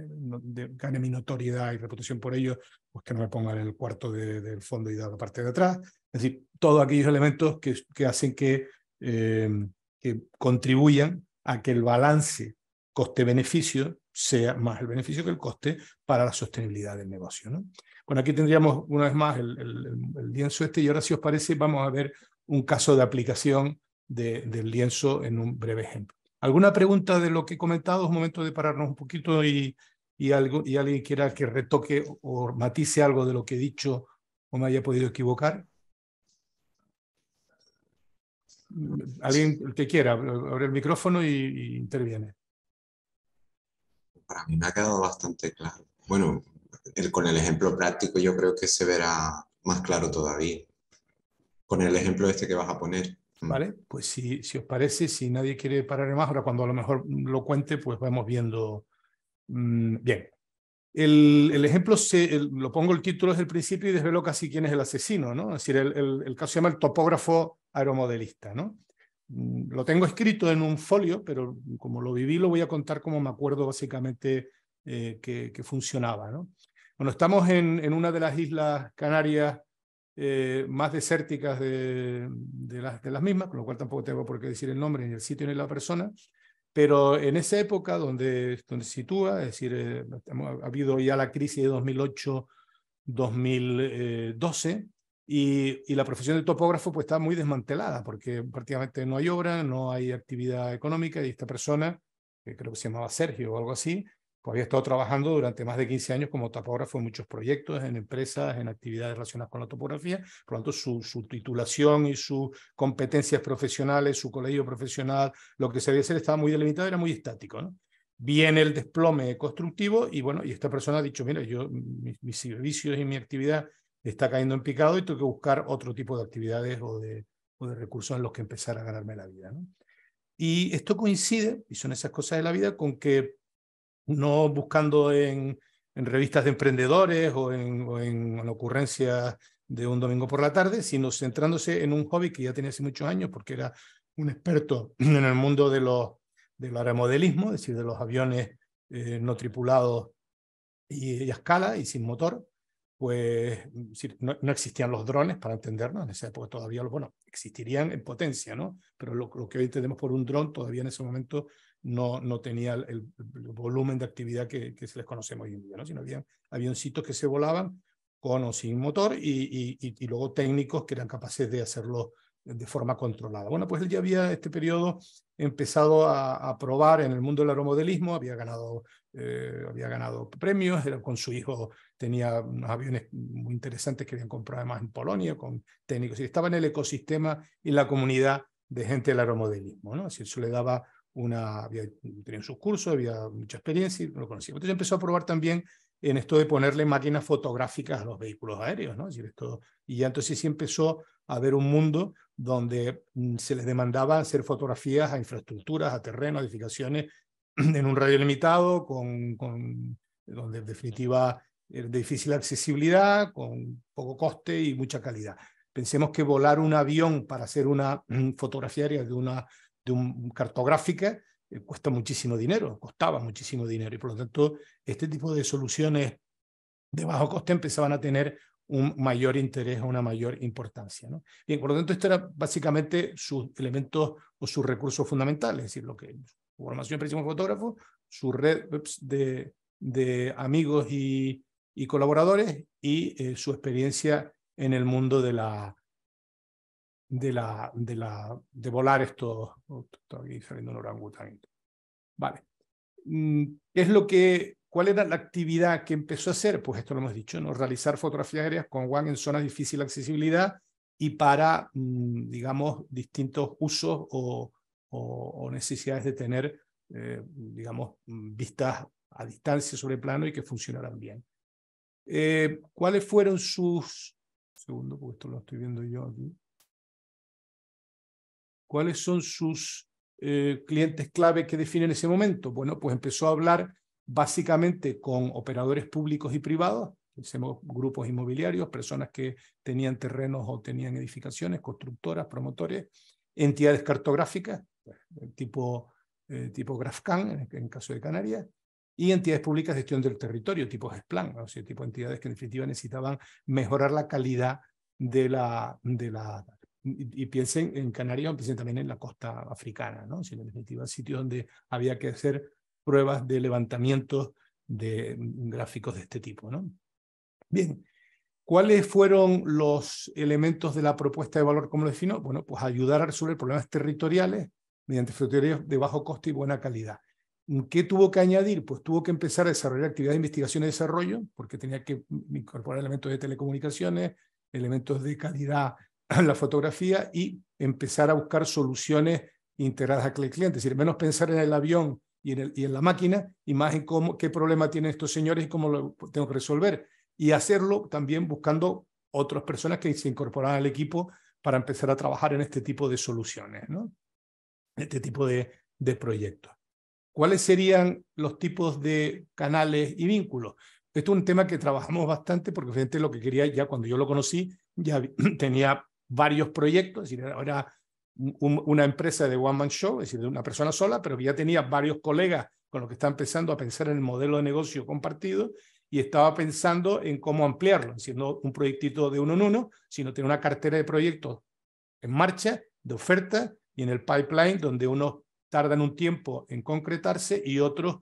eh, gane mi notoriedad y reputación por ello, pues que no me pongan en el cuarto del fondo y de la parte de atrás. Es decir, todos aquellos elementos que, que hacen que, em, que contribuyan a que el balance coste-beneficio sea más el beneficio que el coste para la sostenibilidad del negocio. ¿no? Bueno, aquí tendríamos una vez más el, el, el, lienzo este y ahora si os parece vamos a ver un caso de aplicación del lienzo en un breve ejemplo. ¿Alguna pregunta de lo que he comentado? Es momento de pararnos un poquito y, algo, y alguien quiera que retoque o matice algo de lo que he dicho o me haya podido equivocar. Alguien que quiera, abre el micrófono y, interviene. Para mí me ha quedado bastante claro. Bueno, con el ejemplo práctico yo creo que se verá más claro todavía con el ejemplo este que vas a poner. Mm. Vale, pues si, si os parece, si nadie quiere parar más, ahora cuando a lo mejor lo cuente, pues vamos viendo. Mm, bien. El, el ejemplo, se, lo pongo el título desde el principio y desvelo casi quién es el asesino, ¿no? Es decir, el, el caso se llama el topógrafo aeromodelista, ¿no? Mm, lo tengo escrito en un folio, pero como lo viví, lo voy a contar como me acuerdo básicamente eh, que, que, funcionaba, ¿no? Bueno, estamos en, en una de las islas Canarias eh, más desérticas de, las, de, las, mismas, con lo cual tampoco tengo por qué decir el nombre, ni el sitio, ni la persona, pero en esa época donde, se sitúa, es decir, eh, ha habido ya la crisis de 2008-2012, eh, y, y, la profesión de topógrafo pues está muy desmantelada, porque prácticamente no hay obra, no hay actividad económica, y esta persona, que creo que se llamaba Sergio o algo así, había estado trabajando durante más de 15 años como topógrafo en muchos proyectos, en empresas, en actividades relacionadas con la topografía. Por lo tanto, su, titulación y sus competencias profesionales, su colegio profesional, lo que se debía hacer estaba muy delimitado, era muy estático. ¿no? Viene el desplome constructivo y bueno, y esta persona ha dicho, mira, yo mis, servicios y mi actividad está cayendo en picado y tengo que buscar otro tipo de actividades o de, recursos en los que empezar a ganarme la vida. Y esto coincide, y son esas cosas de la vida, con que no buscando en, revistas de emprendedores o en, la ocurrencia de un domingo por la tarde, sino centrándose en un hobby que ya tenía hace muchos años porque era un experto [CLEARS THROAT] en el mundo de los, del aeromodelismo, es decir, de los aviones eh, no tripulados y, a escala y sin motor, pues no, existían los drones para entendernos en esa época todavía, bueno, existirían en potencia, ¿no? Pero lo, que hoy tenemos por un dron todavía en ese momento no, tenía el, volumen de actividad que, que se les conocemos hoy en día, ¿no? sino había avioncitos que se volaban con o sin motor y, y, luego técnicos que eran capaces de hacerlo de forma controlada. Bueno, pues él ya había este periodo empezado a, probar en el mundo del aeromodelismo, había ganado, eh, había ganado premios, con su hijo tenía unos aviones muy interesantes que habían comprado además en Polonia con técnicos, y estaba en el ecosistema y la comunidad de gente del aeromodelismo, ¿no? Así eso le daba una, sus cursos, había mucha experiencia y lo conocía. Entonces empezó a probar también en esto de ponerle máquinas fotográficas a los vehículos aéreos, ¿no? y ya entonces sí empezó a ver un mundo donde mm, se les demandaba hacer fotografías a infraestructuras, a terrenos, edificaciones, [CLEARS THROAT] en un radio limitado, con, con donde en definitiva de difícil accesibilidad, con poco coste y mucha calidad. Pensemos que volar un avión para hacer una [CLEARS THROAT] fotografía aérea de una cartográfica eh, cuesta muchísimo dinero, costaba muchísimo dinero y por lo tanto este tipo de soluciones de bajo coste empezaban a tener un mayor interés, o una mayor importancia. ¿no? Bien, por lo tanto, esto era básicamente sus elementos o sus recursos fundamentales, es decir, lo que su formación de fotógrafo, su red de, de amigos y, colaboradores y eh, su experiencia en el mundo de la, de, la, de, la, de volar estos... Oh, estoy aquí saliendo un orangután. Vale. Mm, es lo que, ¿Cuál era la actividad que empezó a hacer? Pues esto lo hemos dicho, ¿no? realizar fotografías aéreas con WAN en zonas de difícil accesibilidad y para, mm, digamos, distintos usos o, necesidades de tener, eh, digamos, mm, vistas a distancia sobre el plano y que funcionaran bien. Eh, ¿Cuáles fueron sus... Segundo, porque esto lo estoy viendo yo aquí cuáles son sus eh, clientes clave que definen en ese momento. Bueno, pues empezó a hablar básicamente con operadores públicos y privados, grupos inmobiliarios, personas que tenían terrenos o tenían edificaciones, constructoras, promotores, entidades cartográficas, eh, tipo, eh, tipo GrafCan, en, el caso de Canarias, y entidades públicas de gestión del territorio, tipo GESPLAN, o sea, tipo entidades que en definitiva necesitaban mejorar la calidad de la, de la y piensen en Canarias, piensen también en la costa africana, ¿no? en definitiva, sitio donde había que hacer pruebas de levantamientos de mm, gráficos de este tipo, ¿no? Bien, ¿cuáles fueron los elementos de la propuesta de valor como lo defino? Bueno, pues ayudar a resolver problemas territoriales mediante fruterías de bajo coste y buena calidad. ¿Qué tuvo que añadir? Pues tuvo que empezar a desarrollar actividades de investigación y desarrollo, porque tenía que incorporar elementos de telecomunicaciones, elementos de calidad la fotografía y empezar a buscar soluciones integradas al cliente. Es decir, menos pensar en el avión y en, el, y en la máquina y más en cómo, qué problema tienen estos señores y cómo lo tengo que resolver. Y hacerlo también buscando otras personas que se incorporaran al equipo para empezar a trabajar en este tipo de soluciones, ¿no? este tipo de, proyectos. ¿Cuáles serían los tipos de canales y vínculos? Esto es un tema que trabajamos bastante porque obviamente lo que quería ya cuando yo lo conocí, ya [CLEARS THROAT] tenía varios proyectos, es decir, era una empresa de One Man Show, es decir, de una persona sola, pero que ya tenía varios colegas con los que está empezando a pensar en el modelo de negocio compartido y estaba pensando en cómo ampliarlo, siendo un proyectito de uno en uno, sino tener una cartera de proyectos en marcha, de oferta y en el pipeline, donde unos tardan un tiempo en concretarse y otros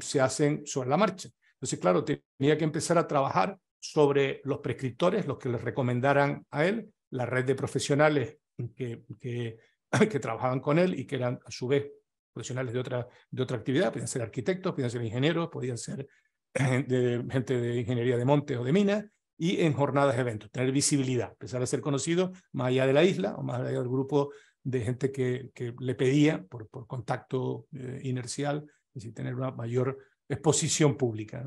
se hacen sobre la marcha. Entonces, claro, tenía que empezar a trabajar sobre los prescriptores, los que les recomendaran a él, la red de profesionales que, [CLEARS THROAT] que, trabajaban con él y que eran a su vez profesionales de otra, de otra actividad, podían ser arquitectos, podían ser ingenieros, podían ser [CLEARS THROAT] de, gente de ingeniería de monte o de minas, y en jornadas de eventos, tener visibilidad, empezar a ser conocido más allá de la isla o más allá del grupo de gente que, le pedía por, por contacto eh, inercial, es decir, tener una mayor exposición pública.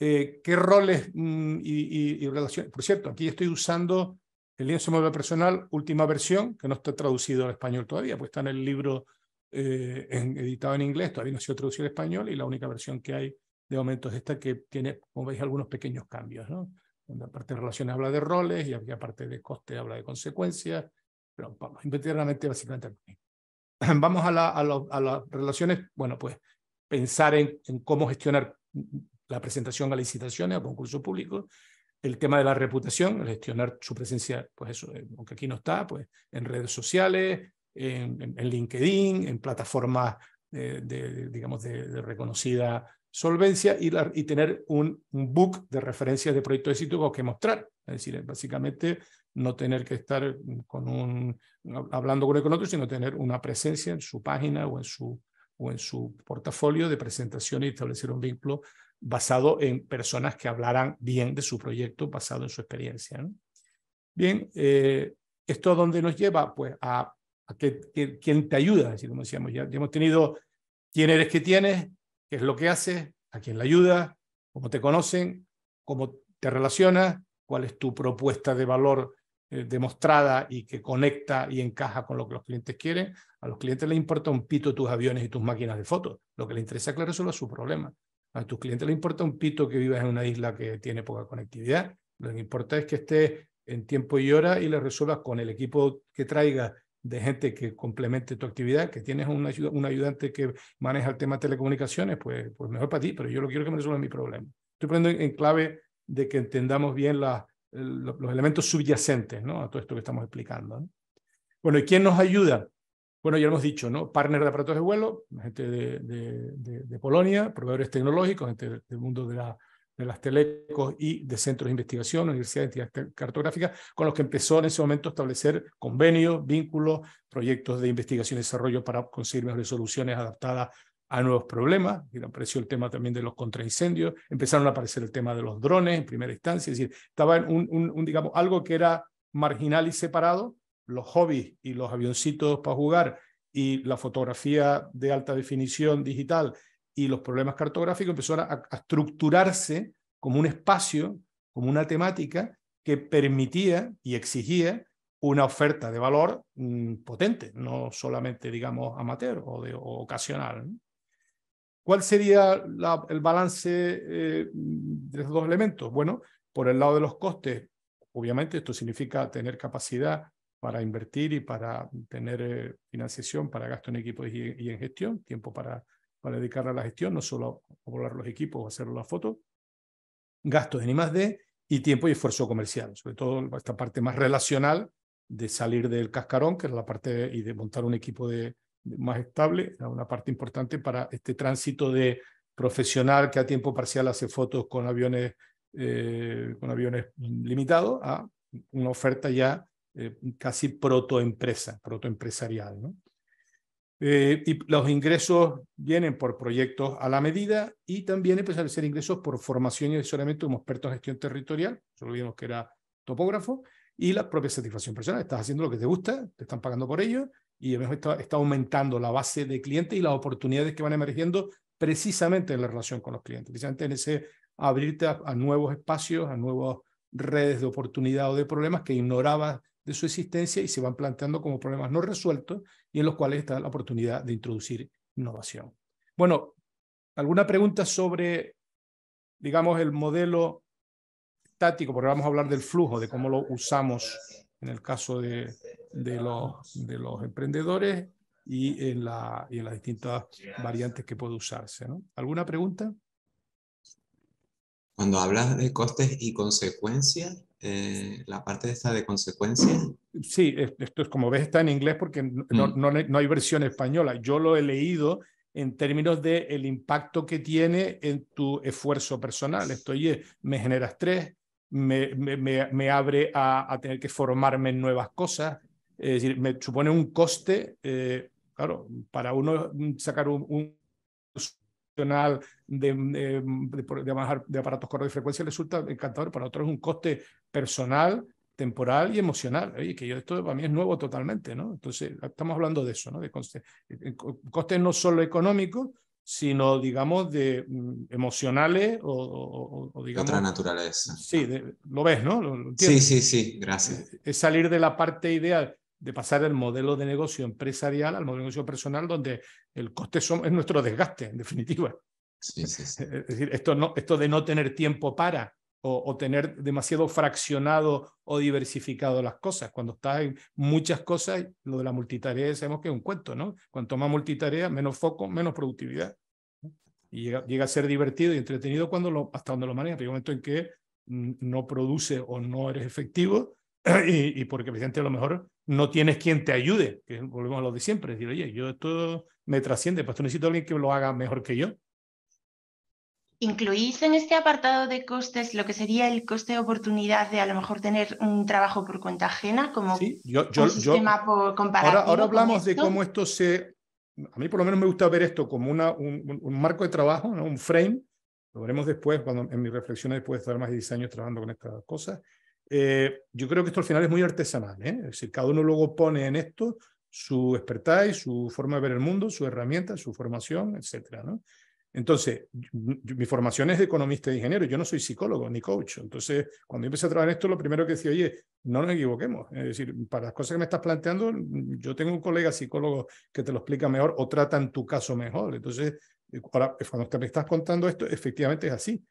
Eh, ¿Qué roles mm, y relaciones? Por cierto, aquí estoy usando el lienzo móvil personal, última versión, que no está traducido al español todavía, pues está en el libro eh, editado en inglés, todavía no ha sido traducido al español y la única versión que hay de momento es esta que tiene, como veis, algunos pequeños cambios, ¿no? una aparte de relaciones habla de roles y aparte de coste habla de consecuencias, pero vamos, internamente básicamente [CLEARS THROAT] Vamos a, la, a, a, las relaciones, bueno, pues pensar en, cómo gestionar la presentación a licitaciones, a concursos públicos el tema de la reputación, gestionar su presencia, pues eso, eh, aunque aquí no está, pues en redes sociales, en, LinkedIn, en plataformas de, digamos, de, reconocida solvencia y, tener un, book de referencias de proyectos éxito que mostrar. Es decir, básicamente no tener que estar con un, hablando con uno con otro, sino tener una presencia en su página o en su, o en su portafolio de presentación y establecer un vínculo basado en personas que hablaran bien de su proyecto, basado en su experiencia. Bien, eh, ¿esto a dónde nos lleva? Pues a, a que, quien te ayuda, así como decíamos, ya, ya hemos tenido quién eres que tienes, qué es lo que haces, a quién le ayuda, cómo te conocen, cómo te relacionas, cuál es tu propuesta de valor eh, demostrada y que conecta y encaja con lo que los clientes quieren. A los clientes les importa un pito tus aviones y tus máquinas de fotos. Lo que les interesa, es que resuelva su problema. A tus clientes les importa un pito que vivas en una isla que tiene poca conectividad. Lo que importa es que estés en tiempo y hora y le resuelvas con el equipo que traigas de gente que complemente tu actividad, que tienes un, un ayudante que maneja el tema de telecomunicaciones, pues, pues, mejor para ti, pero yo lo quiero que me resuelva mi problema. Estoy poniendo en, clave de que entendamos bien los elementos subyacentes ¿no? a todo esto que estamos explicando. Bueno, ¿y quién nos ayuda? Bueno, ya hemos dicho, ¿no? Partner de aparatos de vuelo, gente de, Polonia, proveedores tecnológicos, gente del mundo de, las telecos y de centros de investigación, universidades, entidades cartográficas, con los que empezó en ese momento a establecer convenios, vínculos, proyectos de investigación y desarrollo para conseguir mejores soluciones adaptadas a nuevos problemas. Y apareció el tema también de los contraincendios, empezaron a aparecer el tema de los drones en primera instancia, es decir, estaba en un digamos, algo que era marginal y separado, los hobbies y los avioncitos para jugar y la fotografía de alta definición digital y los problemas cartográficos empezaron a, estructurarse como un espacio, como una temática que permitía y exigía una oferta de valor mm, potente, no solamente, digamos, amateur o, de, ocasional. ¿Cuál sería el balance eh, de los dos elementos? Bueno, por el lado de los costes, obviamente esto significa tener capacidad para invertir y para tener eh, financiación para gasto en equipos y, en gestión, tiempo para, para dedicar a la gestión, no solo a volar los equipos o hacer las fotos, gastos en I+.D. y tiempo y esfuerzo comercial, sobre todo esta parte más relacional de salir del cascarón, que es la parte y de montar un equipo de, más estable, era una parte importante para este tránsito de profesional que a tiempo parcial hace fotos con aviones, eh, con aviones limitados a una oferta ya eh, casi protoempresa, protoempresarial. ¿no? Eh, y los ingresos vienen por proyectos a la medida y también empezaron pues, a ser ingresos por formación y asesoramiento como experto en gestión territorial, solo vimos que era topógrafo, y la propia satisfacción personal. Estás haciendo lo que te gusta, te están pagando por ello y está, aumentando la base de clientes y las oportunidades que van emergiendo precisamente en la relación con los clientes, precisamente en ese abrirte a, nuevos espacios, a nuevas redes de oportunidad o de problemas que ignorabas de su existencia y se van planteando como problemas no resueltos y en los cuales está la oportunidad de introducir innovación. Bueno, ¿alguna pregunta sobre, digamos, el modelo estático? Porque vamos a hablar del flujo, de cómo lo usamos en el caso de, los, de los emprendedores y en, la, y en las distintas variantes que puede usarse. ¿Alguna pregunta? Cuando hablas de costes y consecuencias, eh, la parte esta de consecuencias. Sí, esto es como ves, está en inglés porque no, no, mm. hay versión española. Yo lo he leído en términos del el impacto que tiene en tu esfuerzo personal. Esto, oye, eh, me genera estrés, me, me, abre a, tener que formarme en nuevas cosas. Es decir, me supone un coste, eh, claro, para uno sacar un eh, de, aparatos cortos de frecuencia resulta encantador, para otros es un coste personal, temporal y emocional. Oye, que yo, esto para mí es nuevo totalmente, ¿no? Entonces, estamos hablando de eso, ¿no? De eh, eh, costes, no solo económicos, sino, digamos, de mm, emocionales o, digamos... Otra naturaleza. Sí, lo ves, ¿no? sí, sí, sí, gracias. Es salir de la parte ideal de pasar del modelo de negocio empresarial al modelo de negocio personal, donde el coste es nuestro desgaste, en definitiva. Es decir, esto, no, esto de no tener tiempo para o, tener demasiado fraccionado o diversificado las cosas. Cuando estás en muchas cosas, lo de la multitarea sabemos que es un cuento, ¿no? Cuanto más multitarea, menos foco, menos productividad. Y llega, a ser divertido y entretenido cuando lo, hasta donde lo manejas. Pero hay un momento en que mm, no produce o no eres efectivo [CLEARS THROAT] y, porque evidentemente a lo mejor no tienes quien te ayude, que volvemos a lo de siempre, decir, oye, yo esto me trasciende, pues tú necesito alguien que lo haga mejor que yo. ¿Incluís en este apartado de costes lo que sería el coste de oportunidad de a lo mejor tener un trabajo por cuenta ajena como sí, yo, Ahora, hablamos de cómo esto se... A mí por lo menos me gusta ver esto como una, un, marco de trabajo, un frame. Lo veremos después, cuando en mis reflexiones después de estar más de 10 años trabajando con estas cosas. Eh, yo creo que esto al final es muy artesanal. ¿eh? Es decir, cada uno luego pone en esto su expertise, su forma de ver el mundo, su herramienta, su formación, etc. ¿no? Entonces, mi formación es de economista e ingeniero, yo no soy psicólogo ni coach. Entonces, cuando yo empecé a trabajar en esto, lo primero que decía, oye, no nos equivoquemos. Es decir, para las cosas que me estás planteando, yo tengo un colega psicólogo que te lo explica mejor o trata en tu caso mejor. Entonces, eh, ahora, cuando te me estás contando esto, efectivamente es así.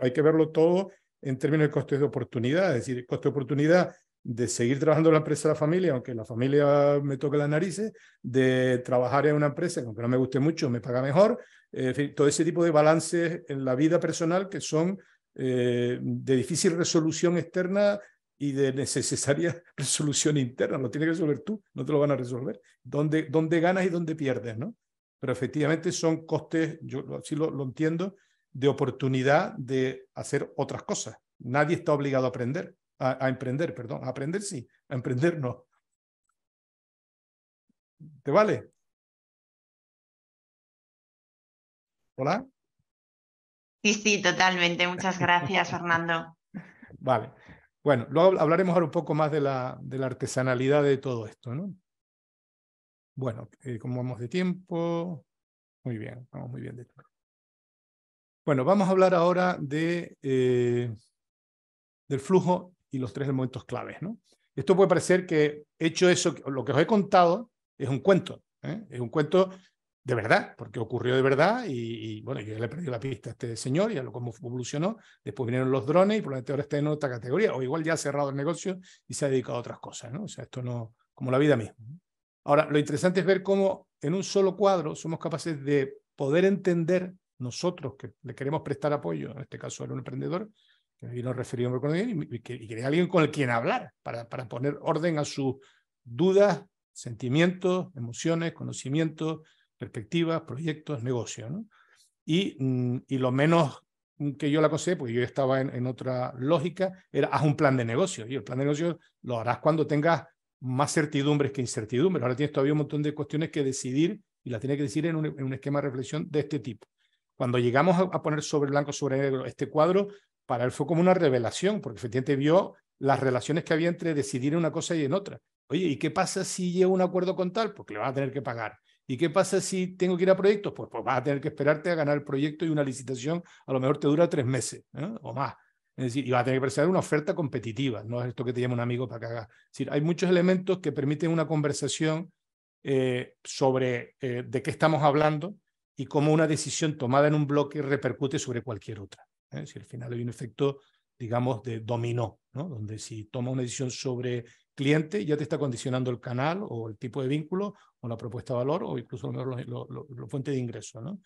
hay que verlo todo en términos de costes de oportunidad, es decir, coste de oportunidad de seguir trabajando en la empresa de la familia, aunque la familia me toque las narices, de trabajar en una empresa que aunque no me guste mucho, me paga mejor, eh, en fin, todo ese tipo de balances en la vida personal que son eh, de difícil resolución externa y de necesaria [LAUGHS] resolución interna, lo tienes que resolver tú, no te lo van a resolver, dónde, dónde ganas y dónde pierdes, ¿no? Pero efectivamente son costes, yo así lo, lo entiendo, de oportunidad de hacer otras cosas. Nadie está obligado a aprender, a, emprender, perdón, a aprender sí, a emprender no. ¿Te vale? ¿Hola? Sí, sí, totalmente. Muchas gracias, Fernando. [LAUGHS] Vale. Bueno, luego hablaremos ahora un poco más de la, de la artesanalidad de todo esto, ¿no? Bueno, eh, como vamos de tiempo? Muy bien, vamos muy bien de tiempo. Bueno, vamos a hablar ahora de, eh, del flujo y los tres elementos claves. ¿no? Esto puede parecer que hecho eso, lo que os he contado es un cuento, ¿eh? es un cuento de verdad, porque ocurrió de verdad y, y, bueno, yo le perdí la pista a este señor y a lo cómo evolucionó. Después vinieron los drones y probablemente ahora está en otra categoría o igual ya ha cerrado el negocio y se ha dedicado a otras cosas, ¿no? O sea, esto no, como la vida misma. Ahora, lo interesante es ver cómo en un solo cuadro somos capaces de poder entender nosotros que le queremos prestar apoyo, en este caso era un emprendedor, y vino referido con él, y, quería alguien con el quien hablar para, para poner orden a sus dudas, sentimientos, emociones, conocimientos, perspectivas, proyectos, negocios. ¿no? Y, mm, y, lo menos que yo la aconsejé, porque yo estaba en, en, otra lógica, era haz un plan de negocio. Y el plan de negocio lo harás cuando tengas más certidumbres que incertidumbres. Ahora tienes todavía un montón de cuestiones que decidir y las tienes que decidir en un, en un esquema de reflexión de este tipo. Cuando llegamos a, poner sobre blanco sobre negro este cuadro, para él fue como una revelación, porque efectivamente vio las relaciones que había entre decidir una cosa y en otra. Oye, ¿y qué pasa si llego un acuerdo con tal? porque le vas a tener que pagar. ¿Y qué pasa si tengo que ir a proyectos? Pues, pues, vas a tener que esperarte a ganar el proyecto y una licitación a lo mejor te dura tres meses ¿eh? o más. Es decir, y vas a tener que presentar una oferta competitiva, no es esto que te llama un amigo para que haga. Es decir, hay muchos elementos que permiten una conversación eh, sobre eh, de qué estamos hablando y cómo una decisión tomada en un bloque repercute sobre cualquier otra. ¿eh? Si al final hay un efecto, digamos, de dominó, ¿no? donde si toma una decisión sobre cliente, ya te está condicionando el canal o el tipo de vínculo o la propuesta de valor o incluso lo la fuente de ingreso. ¿no?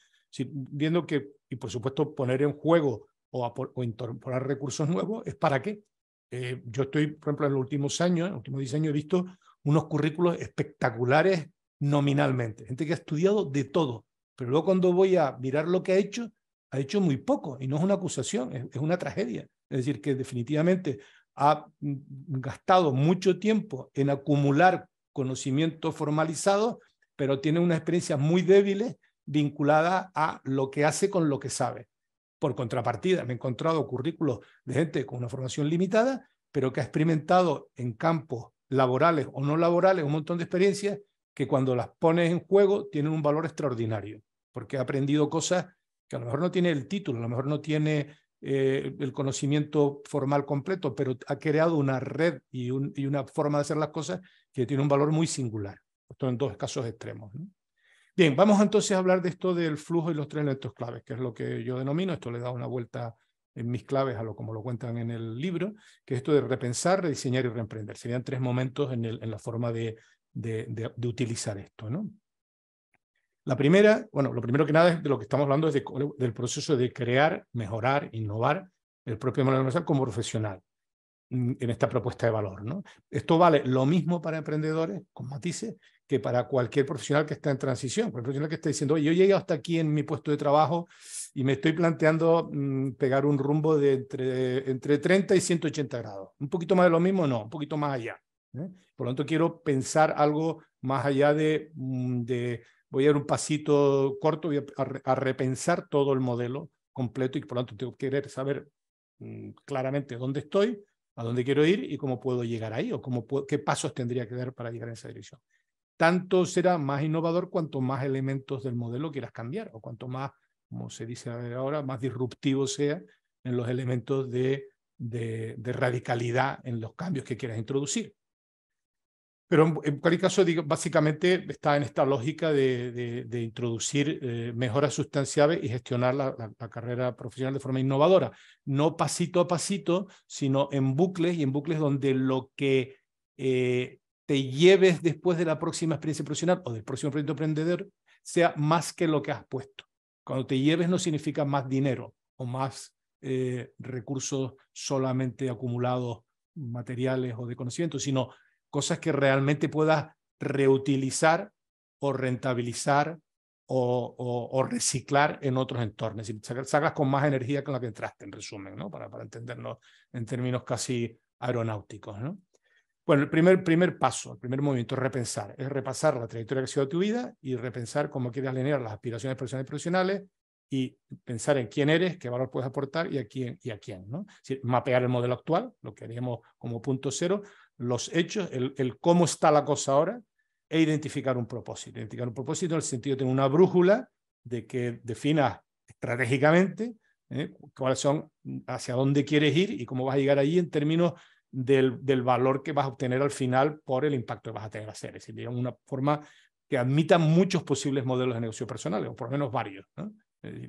viendo que, y por supuesto, poner en juego o, incorporar recursos nuevos es para qué. Eh, yo estoy, por ejemplo, en los últimos años, en los últimos 10 años, he visto unos currículos espectaculares nominalmente. Gente que ha estudiado de todo, pero luego cuando voy a mirar lo que ha hecho, ha hecho muy poco y no es una acusación, es, una tragedia. Es decir, que definitivamente ha mm, gastado mucho tiempo en acumular conocimiento formalizado, pero tiene una experiencia muy débil vinculada a lo que hace con lo que sabe. Por contrapartida, me he encontrado currículos de gente con una formación limitada, pero que ha experimentado en campos laborales o no laborales un montón de experiencias que cuando las pones en juego tienen un valor extraordinario porque ha aprendido cosas que a lo mejor no tiene el título, a lo mejor no tiene eh, el conocimiento formal completo, pero ha creado una red y, una forma de hacer las cosas que tiene un valor muy singular. Esto en dos casos extremos. Bien, vamos entonces a hablar de esto del flujo y los tres elementos claves, que es lo que yo denomino, esto le da una vuelta en mis claves a lo como lo cuentan en el libro, que es esto de repensar, rediseñar y reemprender. Serían tres momentos en, en la forma de, de utilizar esto. ¿no? La primera, bueno, lo primero que nada es de lo que estamos hablando es del proceso de crear, mejorar, innovar el propio modelo universal como profesional mm, en esta propuesta de valor. ¿no? Esto vale lo mismo para emprendedores, con matices, que para cualquier profesional que está en transición, cualquier profesional que está diciendo, Oye, yo llegué hasta aquí en mi puesto de trabajo y me estoy planteando mm, pegar un rumbo de entre, entre 30 y 180 grados. Un poquito más de lo mismo, no, un poquito más allá. ¿eh? Por lo tanto, quiero pensar algo más allá de, mm, de voy a dar un pasito corto, voy a, repensar todo el modelo completo y por lo tanto tengo que querer saber mm, claramente dónde estoy, a dónde quiero ir y cómo puedo llegar ahí o cómo qué pasos tendría que dar para llegar en esa dirección. Tanto será más innovador cuanto más elementos del modelo quieras cambiar o cuanto más, como se dice ahora, más disruptivo sea en los elementos de, de radicalidad en los cambios que quieras introducir. Pero en, cualquier caso, digo, básicamente está en esta lógica de, introducir eh, mejoras sustanciales y gestionar la, carrera profesional de forma innovadora. No pasito a pasito, sino en bucles y en bucles donde lo que eh, te lleves después de la próxima experiencia profesional o del próximo proyecto emprendedor sea más que lo que has puesto. Cuando te lleves no significa más dinero o más eh, recursos solamente acumulados materiales o de conocimiento, sino cosas que realmente puedas reutilizar o rentabilizar o, o, reciclar en otros entornos. Y sacas con más energía con la que entraste, en resumen, ¿no? para, para entendernos en términos casi aeronáuticos. ¿no? Bueno, el primer, primer paso, el primer movimiento es repensar, es repasar la trayectoria que ha sido tu vida y repensar cómo quieres alinear las aspiraciones personales y profesionales y pensar en quién eres, qué valor puedes aportar y a quién. Y a quién ¿no? mapear el modelo actual, lo que haríamos como punto cero, los hechos, el, cómo está la cosa ahora, e identificar un propósito. Identificar un propósito en el sentido de tener una brújula de que defina estratégicamente eh, cuáles son, hacia dónde quieres ir y cómo vas a llegar allí en términos del, valor que vas a obtener al final por el impacto que vas a tener a hacer. Es decir, una forma que admita muchos posibles modelos de negocio personales, o por lo menos varios.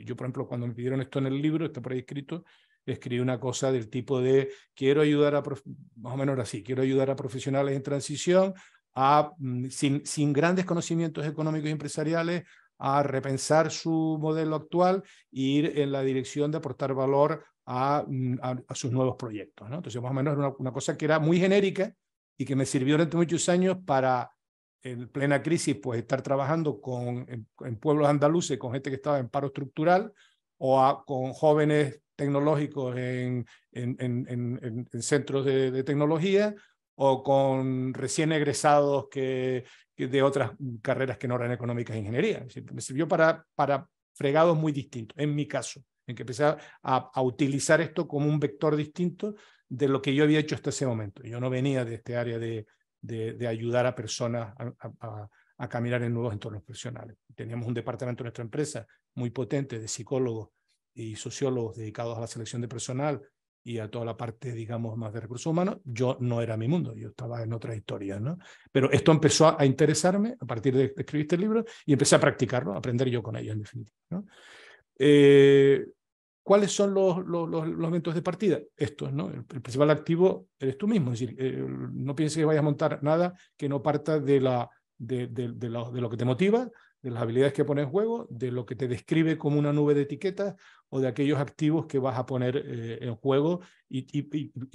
Yo, por ejemplo, cuando me pidieron esto en el libro, está por ahí escrito, escribí una cosa del tipo de, quiero ayudar a, más o menos así, quiero ayudar a profesionales en transición, a, mm, sin, sin grandes conocimientos económicos y empresariales, a repensar su modelo actual e ir en la dirección de aportar valor mm, a, a, sus nuevos proyectos. ¿no? Entonces, más o menos era una, cosa que era muy genérica y que me sirvió durante muchos años para, en plena crisis, pues estar trabajando con, en, pueblos andaluces, con gente que estaba en paro estructural o a, con jóvenes tecnológicos en, en, centros de, tecnología o con recién egresados que, de otras carreras que no eran económicas e ingeniería. Me sirvió para, para fregados muy distintos, en mi caso, en que empecé a, utilizar esto como un vector distinto de lo que yo había hecho hasta ese momento. Yo no venía de este área de, de, ayudar a personas a, a, caminar en nuevos entornos profesionales. Teníamos un departamento en nuestra empresa muy potente de psicólogos y sociólogos dedicados a la selección de personal y a toda la parte, digamos, más de recursos humanos, yo no era mi mundo, yo estaba en otra historia ¿no? Pero esto empezó a interesarme a partir de que escribiste el libro y empecé a practicarlo, a aprender yo con ello, en definitiva. Eh, ¿Cuáles son los, los, los, de partida? esto ¿no? El, principal activo eres tú mismo, es decir, eh, no pienses que vayas a montar nada que no parta de, la, de, de, lo, de lo que te motiva, de las habilidades que pone en juego, de lo que te describe como una nube de etiquetas o de aquellos activos que vas a poner eh, en juego y,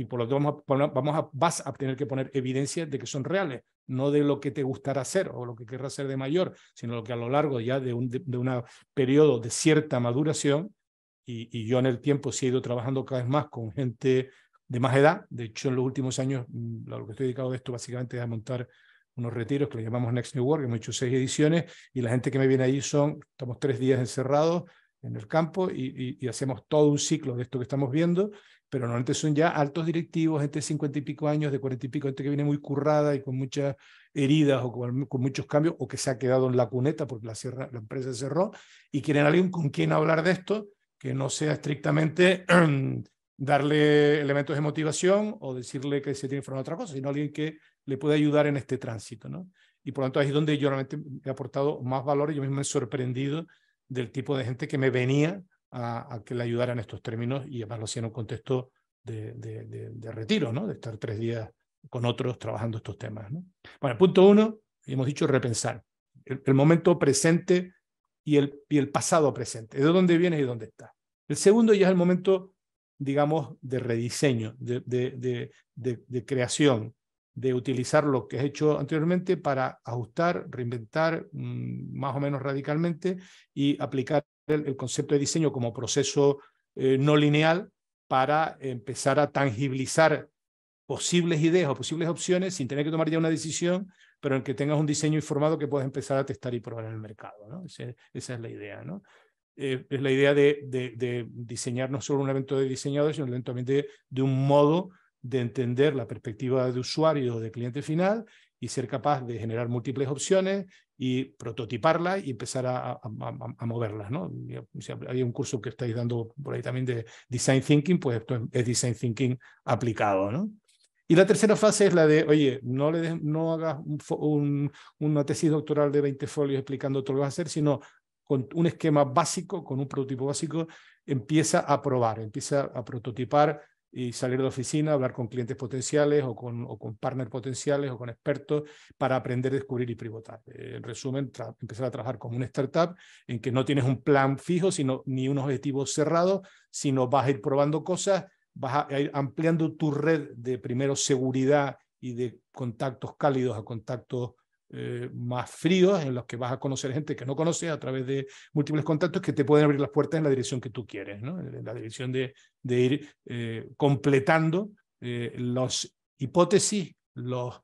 por lo tanto vamos a vas a tener que poner evidencia de que son reales, no de lo que te gustará hacer o lo que querrás hacer de mayor, sino lo que a lo largo ya de un de, una periodo de cierta maduración, y, yo en el tiempo he ido trabajando cada vez más con gente de más edad, de hecho en los últimos años mm, lo que estoy dedicado de esto básicamente es a montar unos retiros que le llamamos Next New Work, hemos hecho seis ediciones y la gente que me viene ahí son, estamos tres días encerrados en el campo y, hacemos todo un ciclo de esto que estamos viendo, pero normalmente son ya altos directivos, gente de cincuenta y pico años, de cuarenta y pico, gente que viene muy currada y con muchas heridas o con, muchos cambios o que se ha quedado en la cuneta porque la, sierra la empresa cerró y quieren alguien con quien hablar de esto que no sea estrictamente [CLEARS THROAT] darle elementos de motivación o decirle que se tiene que formar otra cosa, sino alguien que le puede ayudar en este tránsito, ¿no? Y por lo tanto ahí es donde yo realmente he aportado más valor yo mismo me he sorprendido del tipo de gente que me venía a, que le ayudara en estos términos y además lo hacía en un contexto de, retiro, ¿no? De estar tres días con otros trabajando estos temas, ¿no? Bueno, punto uno, hemos dicho repensar. El, momento presente y el, y el pasado presente. ¿De dónde vienes y dónde está? El segundo ya es el momento digamos, de rediseño, de, de, de, creación, de utilizar lo que has hecho anteriormente para ajustar, reinventar mm, más o menos radicalmente y aplicar el, concepto de diseño como proceso eh, no lineal para empezar a tangibilizar posibles ideas o posibles opciones sin tener que tomar ya una decisión, pero en que tengas un diseño informado que puedas empezar a testar y probar en el mercado. ¿no? esa es la idea. ¿no? Eh, es la idea de, diseñar no solo un evento de diseñadores, sino también de un modo de entender la perspectiva de usuario o de cliente final y ser capaz de generar múltiples opciones y prototiparlas y empezar a, moverlas. ¿no? Si hay un curso que estáis dando por ahí también de Design Thinking, pues esto es Design Thinking aplicado. ¿no? Y la tercera fase es la de, oye, no, le no hagas una tesis doctoral de 20 folios explicando todo lo que vas a hacer, sino con un esquema básico, con un prototipo básico, empieza a probar, empieza a prototipar y salir de oficina, hablar con clientes potenciales o con, o con partners potenciales o con expertos para aprender, descubrir y pivotar. Eh, en resumen, empezar a trabajar como una startup en que no tienes un plan fijo, sino ni un objetivo cerrado, sino vas a ir probando cosas, vas a ir ampliando tu red de primero seguridad y de contactos cálidos a contactos eh, más fríos, en los que vas a conocer gente que no conoces a través de múltiples contactos que te pueden abrir las puertas en la dirección que tú quieres, ¿no? en la dirección de, ir eh, completando eh, las hipótesis, las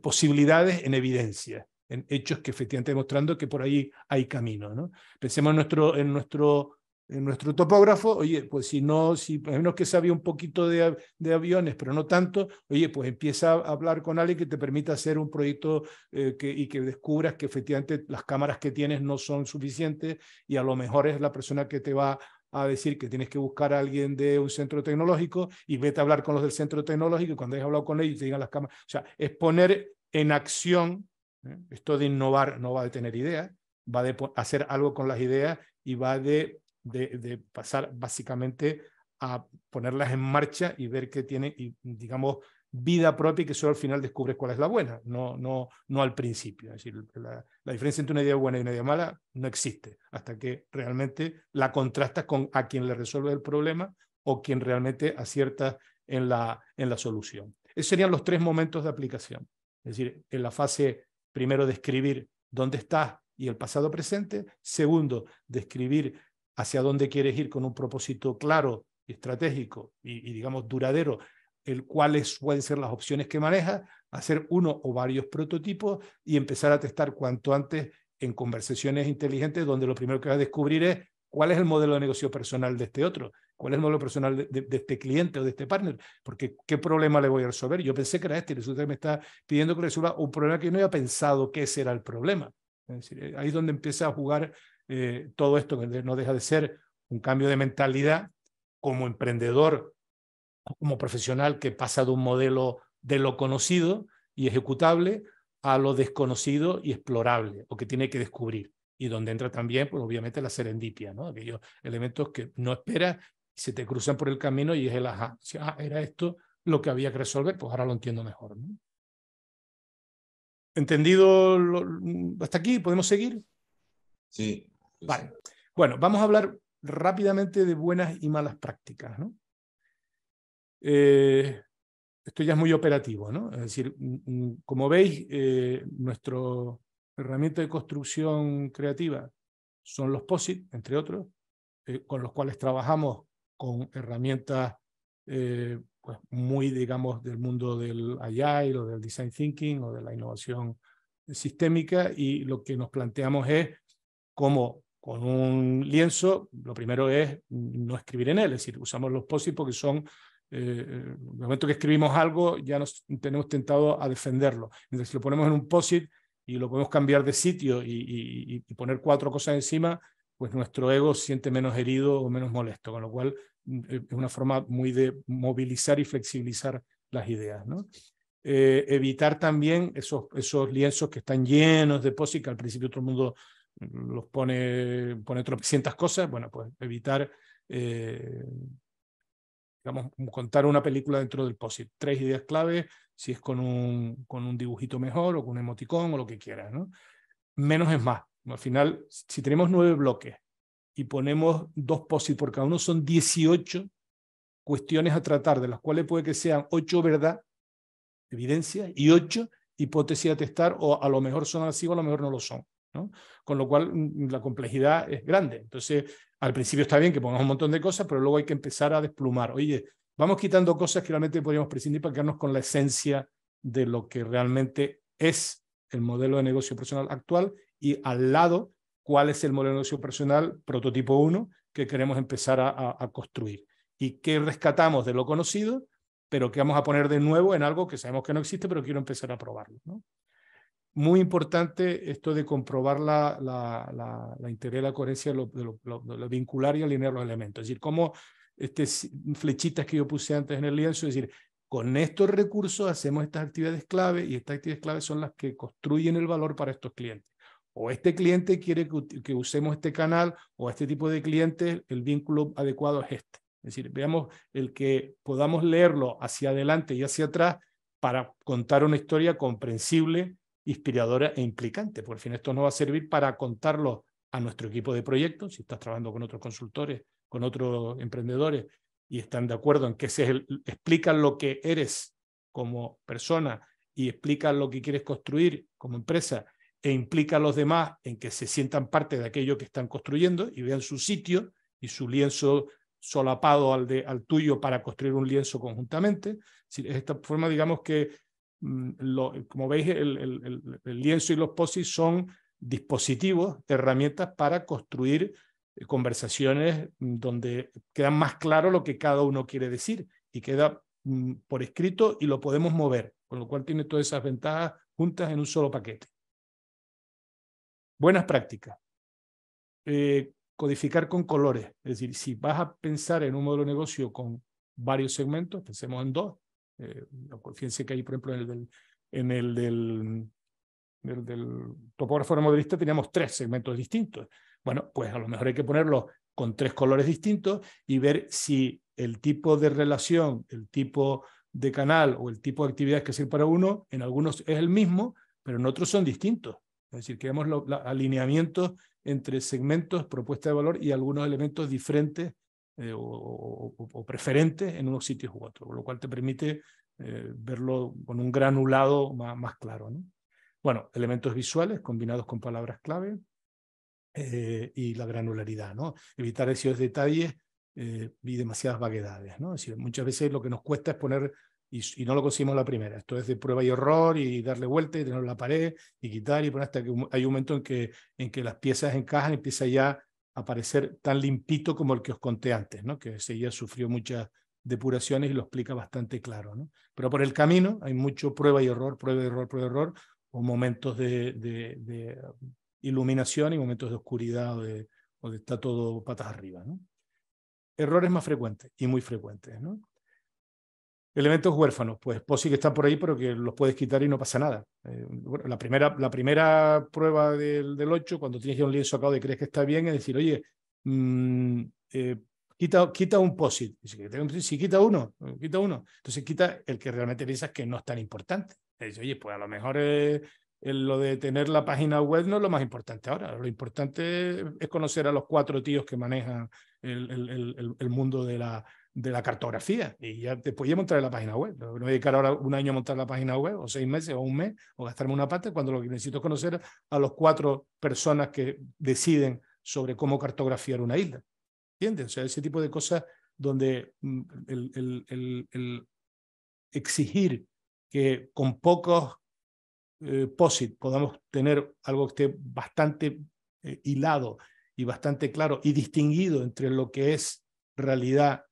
posibilidades en evidencia, en hechos que efectivamente demostrando que por ahí hay camino. ¿no? Pensemos nuestro, en nuestro en nuestro topógrafo, oye, pues si no, si, a menos que sabía un poquito de, aviones, pero no tanto, oye, pues empieza a hablar con alguien que te permita hacer un proyecto eh, que, y que descubras que efectivamente las cámaras que tienes no son suficientes y a lo mejor es la persona que te va a decir que tienes que buscar a alguien de un centro tecnológico y vete a hablar con los del centro tecnológico y cuando hayas hablado con ellos te digan las cámaras. O sea, es poner en acción, ¿eh? esto de innovar no va de tener ideas, va de hacer algo con las ideas y va de de, pasar básicamente a ponerlas en marcha y ver que tiene, digamos, vida propia y que solo al final descubres cuál es la buena, no, no, no al principio. Es decir, la, diferencia entre una idea buena y una idea mala no existe hasta que realmente la contrastas con a quien le resuelve el problema o quien realmente acierta en la, en la solución. Esos serían los tres momentos de aplicación. Es decir, en la fase primero de escribir dónde estás y el pasado presente. Segundo, describir hacia dónde quieres ir con un propósito claro, estratégico y, digamos duradero, el cuáles pueden ser las opciones que manejas, hacer uno o varios prototipos y empezar a testar cuanto antes en conversaciones inteligentes donde lo primero que vas a descubrir es cuál es el modelo de negocio personal de este otro, cuál es el modelo personal de, este cliente o de este partner, porque qué problema le voy a resolver. Yo pensé que era este y resulta que me está pidiendo que resuelva un problema que no había pensado que ese era el problema. Es decir, eh, ahí es donde empieza a jugar eh, todo esto que no deja de ser un cambio de mentalidad como emprendedor, como profesional que pasa de un modelo de lo conocido y ejecutable a lo desconocido y explorable o que tiene que descubrir. Y donde entra también, pues obviamente, la serendipia, ¿no? aquellos elementos que no esperas, se te cruzan por el camino y es el ajá. Ah, era esto lo que había que resolver, pues ahora lo entiendo mejor. ¿Entendido hasta aquí? ¿Podemos seguir? Sí, pues vale. Bueno, vamos a hablar rápidamente de buenas y malas prácticas. ¿no? Eh, esto ya es muy operativo, ¿no? Es decir, mm, mm, como veis, eh, nuestro nuestra herramienta de construcción creativa son los POSIT, entre otros, eh, con los cuales trabajamos con herramientas pues muy, digamos, del mundo del AI, o del Design Thinking o de la innovación sistémica y lo que nos planteamos es cómo con un lienzo, lo primero es no escribir en él, es decir, usamos los post porque son, eh, el momento que escribimos algo ya nos tenemos tentado a defenderlo. Mientras si lo ponemos en un post y lo podemos cambiar de sitio y, poner cuatro cosas encima, pues nuestro ego siente menos herido o menos molesto, con lo cual mm, eh, es una forma muy de movilizar y flexibilizar las ideas. ¿no? Eh, evitar también esos, esos lienzos que están llenos de post que al principio todo el mundo los pone, pone tropecientas cosas, bueno, pues evitar, eh, digamos, contar una película dentro del POSIT. Tres ideas clave, si es con un, con un dibujito mejor o con un emoticón o lo que quieras, ¿no? Menos es más. Al final, si tenemos nueve bloques y ponemos dos POSIT por cada uno, son 18 cuestiones a tratar, de las cuales puede que sean ocho verdad, evidencia, y ocho hipótesis a testar, o a lo mejor son así o a lo mejor no lo son. Con lo cual mm, la complejidad es grande. Entonces, al principio está bien que pongamos un montón de cosas, pero luego hay que empezar a desplumar. Oye, vamos quitando cosas que realmente podríamos prescindir para quedarnos con la esencia de lo que realmente es el modelo de negocio personal actual y al lado cuál es el modelo de negocio personal prototipo 1 que queremos empezar a, construir y qué rescatamos de lo conocido, pero que vamos a poner de nuevo en algo que sabemos que no existe, pero quiero empezar a probarlo. ¿no? muy importante esto de comprobar la, la, la, integridad y la coherencia de lo, de, vincular y alinear los elementos. Es decir, como estas flechitas que yo puse antes en el lienzo, es decir, con estos recursos hacemos estas actividades clave y estas actividades clave son las que construyen el valor para estos clientes. O este cliente quiere que, que usemos este canal o este tipo de clientes, el vínculo adecuado es este. Es decir, veamos el que podamos leerlo hacia adelante y hacia atrás para contar una historia comprensible inspiradora e implicante, Por fin esto nos va a servir para contarlo a nuestro equipo de proyectos, si estás trabajando con otros consultores, con otros emprendedores y están de acuerdo en que se explican lo que eres como persona y explican lo que quieres construir como empresa e implica a los demás en que se sientan parte de aquello que están construyendo y vean su sitio y su lienzo solapado al, de, al tuyo para construir un lienzo conjuntamente. Es esta forma, digamos, que Mm, como veis, el, lienzo y los posis son dispositivos, herramientas para construir eh, conversaciones mm, donde queda más claro lo que cada uno quiere decir y queda mm, por escrito y lo podemos mover, con lo cual tiene todas esas ventajas juntas en un solo paquete. Buenas prácticas. Eh, codificar con colores, es decir, si vas a pensar en un modelo de negocio con varios segmentos, pensemos en dos, la eh, pues, fíjense que hay por ejemplo, en el del, en el del, topógrafo modelista teníamos tres segmentos distintos. Bueno, pues a lo mejor hay que ponerlos con tres colores distintos y ver si el tipo de relación, el tipo de canal o el tipo de actividades que sirve para uno, en algunos es el mismo, pero en otros son distintos. Es decir, que vemos alineamientos entre segmentos, propuesta de valor y algunos elementos diferentes eh, o, preferente en unos sitios u otros, lo cual te permite eh, verlo con un granulado más, claro. ¿no? Bueno, elementos visuales combinados con palabras clave eh, y la granularidad, ¿no? evitar esos detalles y demasiadas vaguedades. ¿no? muchas veces lo que nos cuesta es poner y, no lo conseguimos la primera. Esto es de prueba y error y darle vuelta y tener la pared y quitar y poner hasta que hay un momento en que, en que las piezas encajan y empieza ya aparecer tan limpito como el que os conté antes, ¿no? que ella sufrió muchas depuraciones y lo explica bastante claro. ¿no? Pero por el camino hay mucho prueba y error, prueba y error, prueba y error, o momentos de, iluminación y momentos de oscuridad o de, o de está todo patas arriba. ¿no? Errores más frecuentes y muy frecuentes. ¿no? elementos huérfanos, pues posi que está por ahí, pero que los puedes quitar y no pasa nada. Eh, la, primera, la primera prueba del, 8, cuando tienes ya un lienzo acabado y crees que está bien, es decir, oye, mm, eh, quita, quita un POSIT. Si, quita uno, quita uno. Entonces quita el que realmente piensas que no es tan importante. oye, pues a lo mejor eh, lo de tener la página web no es lo más importante ahora. Lo importante es conocer a los cuatro tíos que manejan el mundo de la de la cartografía. Y ya después ya montaré la página web. No voy a dedicar ahora un año a montar la página web, o seis meses, o un mes, o gastarme una parte, cuando lo que necesito es conocer a los cuatro personas que deciden sobre cómo cartografiar una isla. ¿Entiendes? O sea, ese tipo de cosas donde mm, el, exigir que con pocos eh, podamos tener algo que esté bastante eh, hilado y bastante claro y distinguido entre lo que es realidad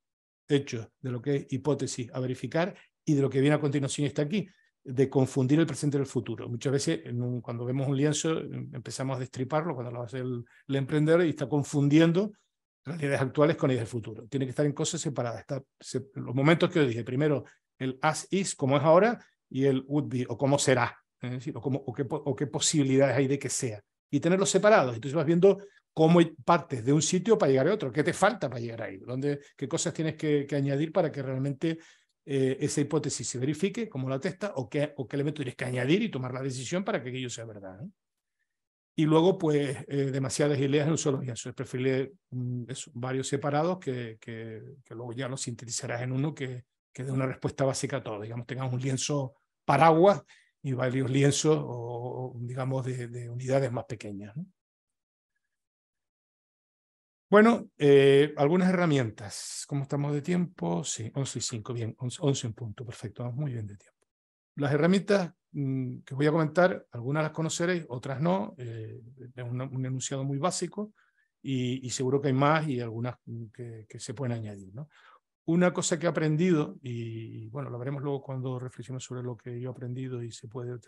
hecho de lo que es hipótesis a verificar y de lo que viene a continuación está aquí, de confundir el presente y el futuro. Muchas veces cuando vemos un lienzo empezamos a destriparlo cuando lo hace el, el emprendedor y está confundiendo las ideas actuales con ideas del futuro. Tiene que estar en cosas separadas. los momentos que os dije, primero el as is, como es ahora, y el would be, o cómo será, es decir, o, qué, o qué posibilidades hay de que sea. Y tenerlos separados. Entonces vas viendo cómo partes de un sitio para llegar a otro, qué te falta para llegar ahí, ¿Dónde, qué cosas tienes que, añadir para que realmente eh, esa hipótesis se verifique, como la testa o qué, o qué elemento tienes que añadir y tomar la decisión para que aquello sea verdad. Y luego, pues, eh, demasiadas ideas en un solo lienzo. Es preferible mm, varios separados que, que, luego ya los sintetizarás en uno que, que dé una respuesta básica a todo. Digamos, tengamos un lienzo paraguas y varios lienzos o, digamos, de, de unidades más pequeñas. ¿no? Bueno, eh, algunas herramientas. ¿Cómo estamos de tiempo? Sí, 11 y 5, bien, 11, en punto, perfecto, vamos muy bien de tiempo. Las herramientas mm, que voy a comentar, algunas las conoceréis, otras no, eh, es un, enunciado muy básico y, seguro que hay más y algunas mm, que, se pueden añadir. ¿no? Una cosa que he aprendido, y, bueno, lo veremos luego cuando reflexionemos sobre lo que yo he aprendido y se puede,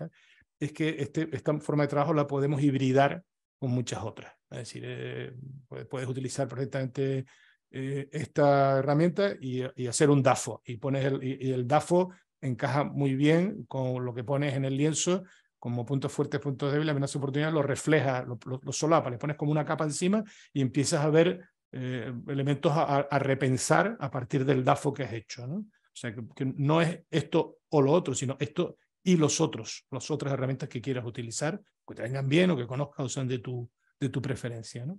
es que este, esta forma de trabajo la podemos hibridar muchas otras. Es decir, eh, pues, puedes utilizar perfectamente eh, esta herramienta y, hacer un DAFO. Y, pones el, DAFO encaja muy bien con lo que pones en el lienzo como puntos fuertes, puntos débiles, amenazas, oportunidad lo refleja, lo, solapa, le pones como una capa encima y empiezas a ver eh, elementos a, repensar a partir del DAFO que has hecho. ¿no? O sea, que, no es esto o lo otro, sino esto y los otros, las otras herramientas que quieras utilizar, que te vengan bien o que conozcas o sean de tu, de tu preferencia. ¿no?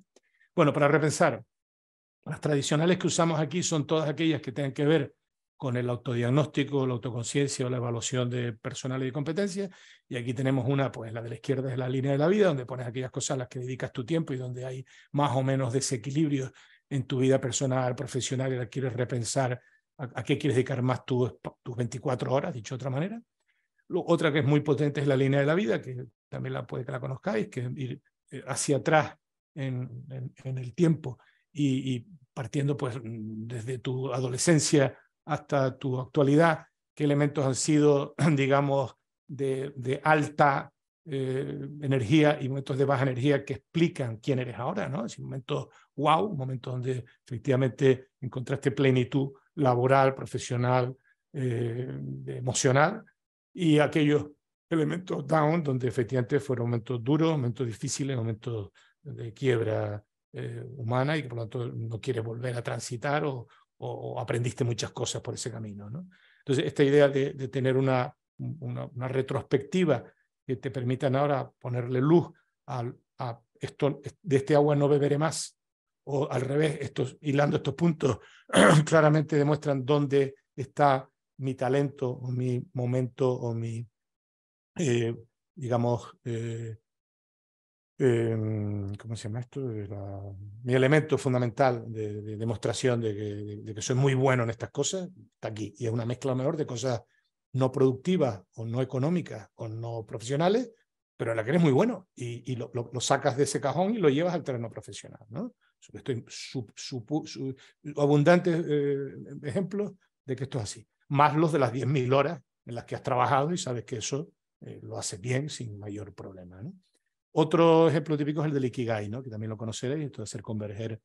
Bueno, para repensar, las tradicionales que usamos aquí son todas aquellas que tengan que ver con el autodiagnóstico, la autoconciencia o la evaluación de personal y de competencias. Y aquí tenemos una, pues la de la izquierda es la línea de la vida, donde pones aquellas cosas a las que dedicas tu tiempo y donde hay más o menos desequilibrio en tu vida personal, profesional, y la quieres repensar a, qué quieres dedicar más tu, tus 24 horas, dicho de otra manera otra que es muy potente es la línea de la vida, que también la puede que la conozcáis, que es ir eh, hacia atrás en, en, el tiempo y, partiendo pues mm, desde tu adolescencia hasta tu actualidad, qué elementos han sido, [CLEARS THROAT] digamos, de, de alta eh, energía y momentos de baja energía que explican quién eres ahora, ¿no? Es un momento wow, un momento donde efectivamente encontraste plenitud laboral, profesional, eh, emocional, y aquellos elementos down, donde efectivamente fueron momentos duros, momentos difíciles, momentos de quiebra eh, humana y que por lo tanto no quieres volver a transitar o, aprendiste muchas cosas por ese camino. ¿no? Entonces, esta idea de, tener una, una, retrospectiva que te permitan ahora ponerle luz a, a esto, de este agua no beberé más, o al revés, estos, hilando estos puntos [CLEARS THROAT] claramente demuestran dónde está mi talento o mi momento o mi, eh, digamos, eh, em, ¿cómo se llama esto? Eh, mi elemento fundamental de, demostración de que, de, que, soy muy bueno en estas cosas está aquí. Y es una mezcla mejor de cosas no productivas o no económicas o no profesionales, pero en la que eres muy bueno y, lo, sacas de ese cajón y lo llevas al terreno profesional. ¿no? Estoy en abundantes ejemplos de que esto es así más los de las 10.000 horas en las que has trabajado y sabes que eso eh, lo haces bien sin mayor problema. ¿no? Otro ejemplo típico es el del Ikigai, ¿no? que también lo conoceréis, esto de hacer converger eh,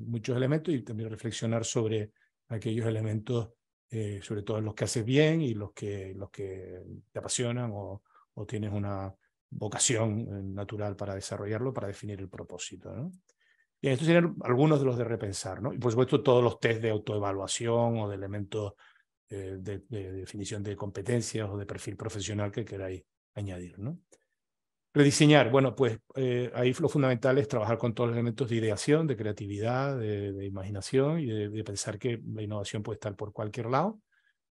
muchos elementos y también reflexionar sobre aquellos elementos, eh, sobre todo los que haces bien y los que, los que te apasionan o, tienes una vocación natural para desarrollarlo, para definir el propósito. ¿no? Y estos serían algunos de los de repensar, ¿no? Y por supuesto todos los test de autoevaluación o de elementos eh, de, definición de competencias o de perfil profesional que queráis añadir. ¿no? Rediseñar, bueno, pues eh, ahí lo fundamental es trabajar con todos los elementos de ideación, de creatividad, de, imaginación y de, pensar que la innovación puede estar por cualquier lado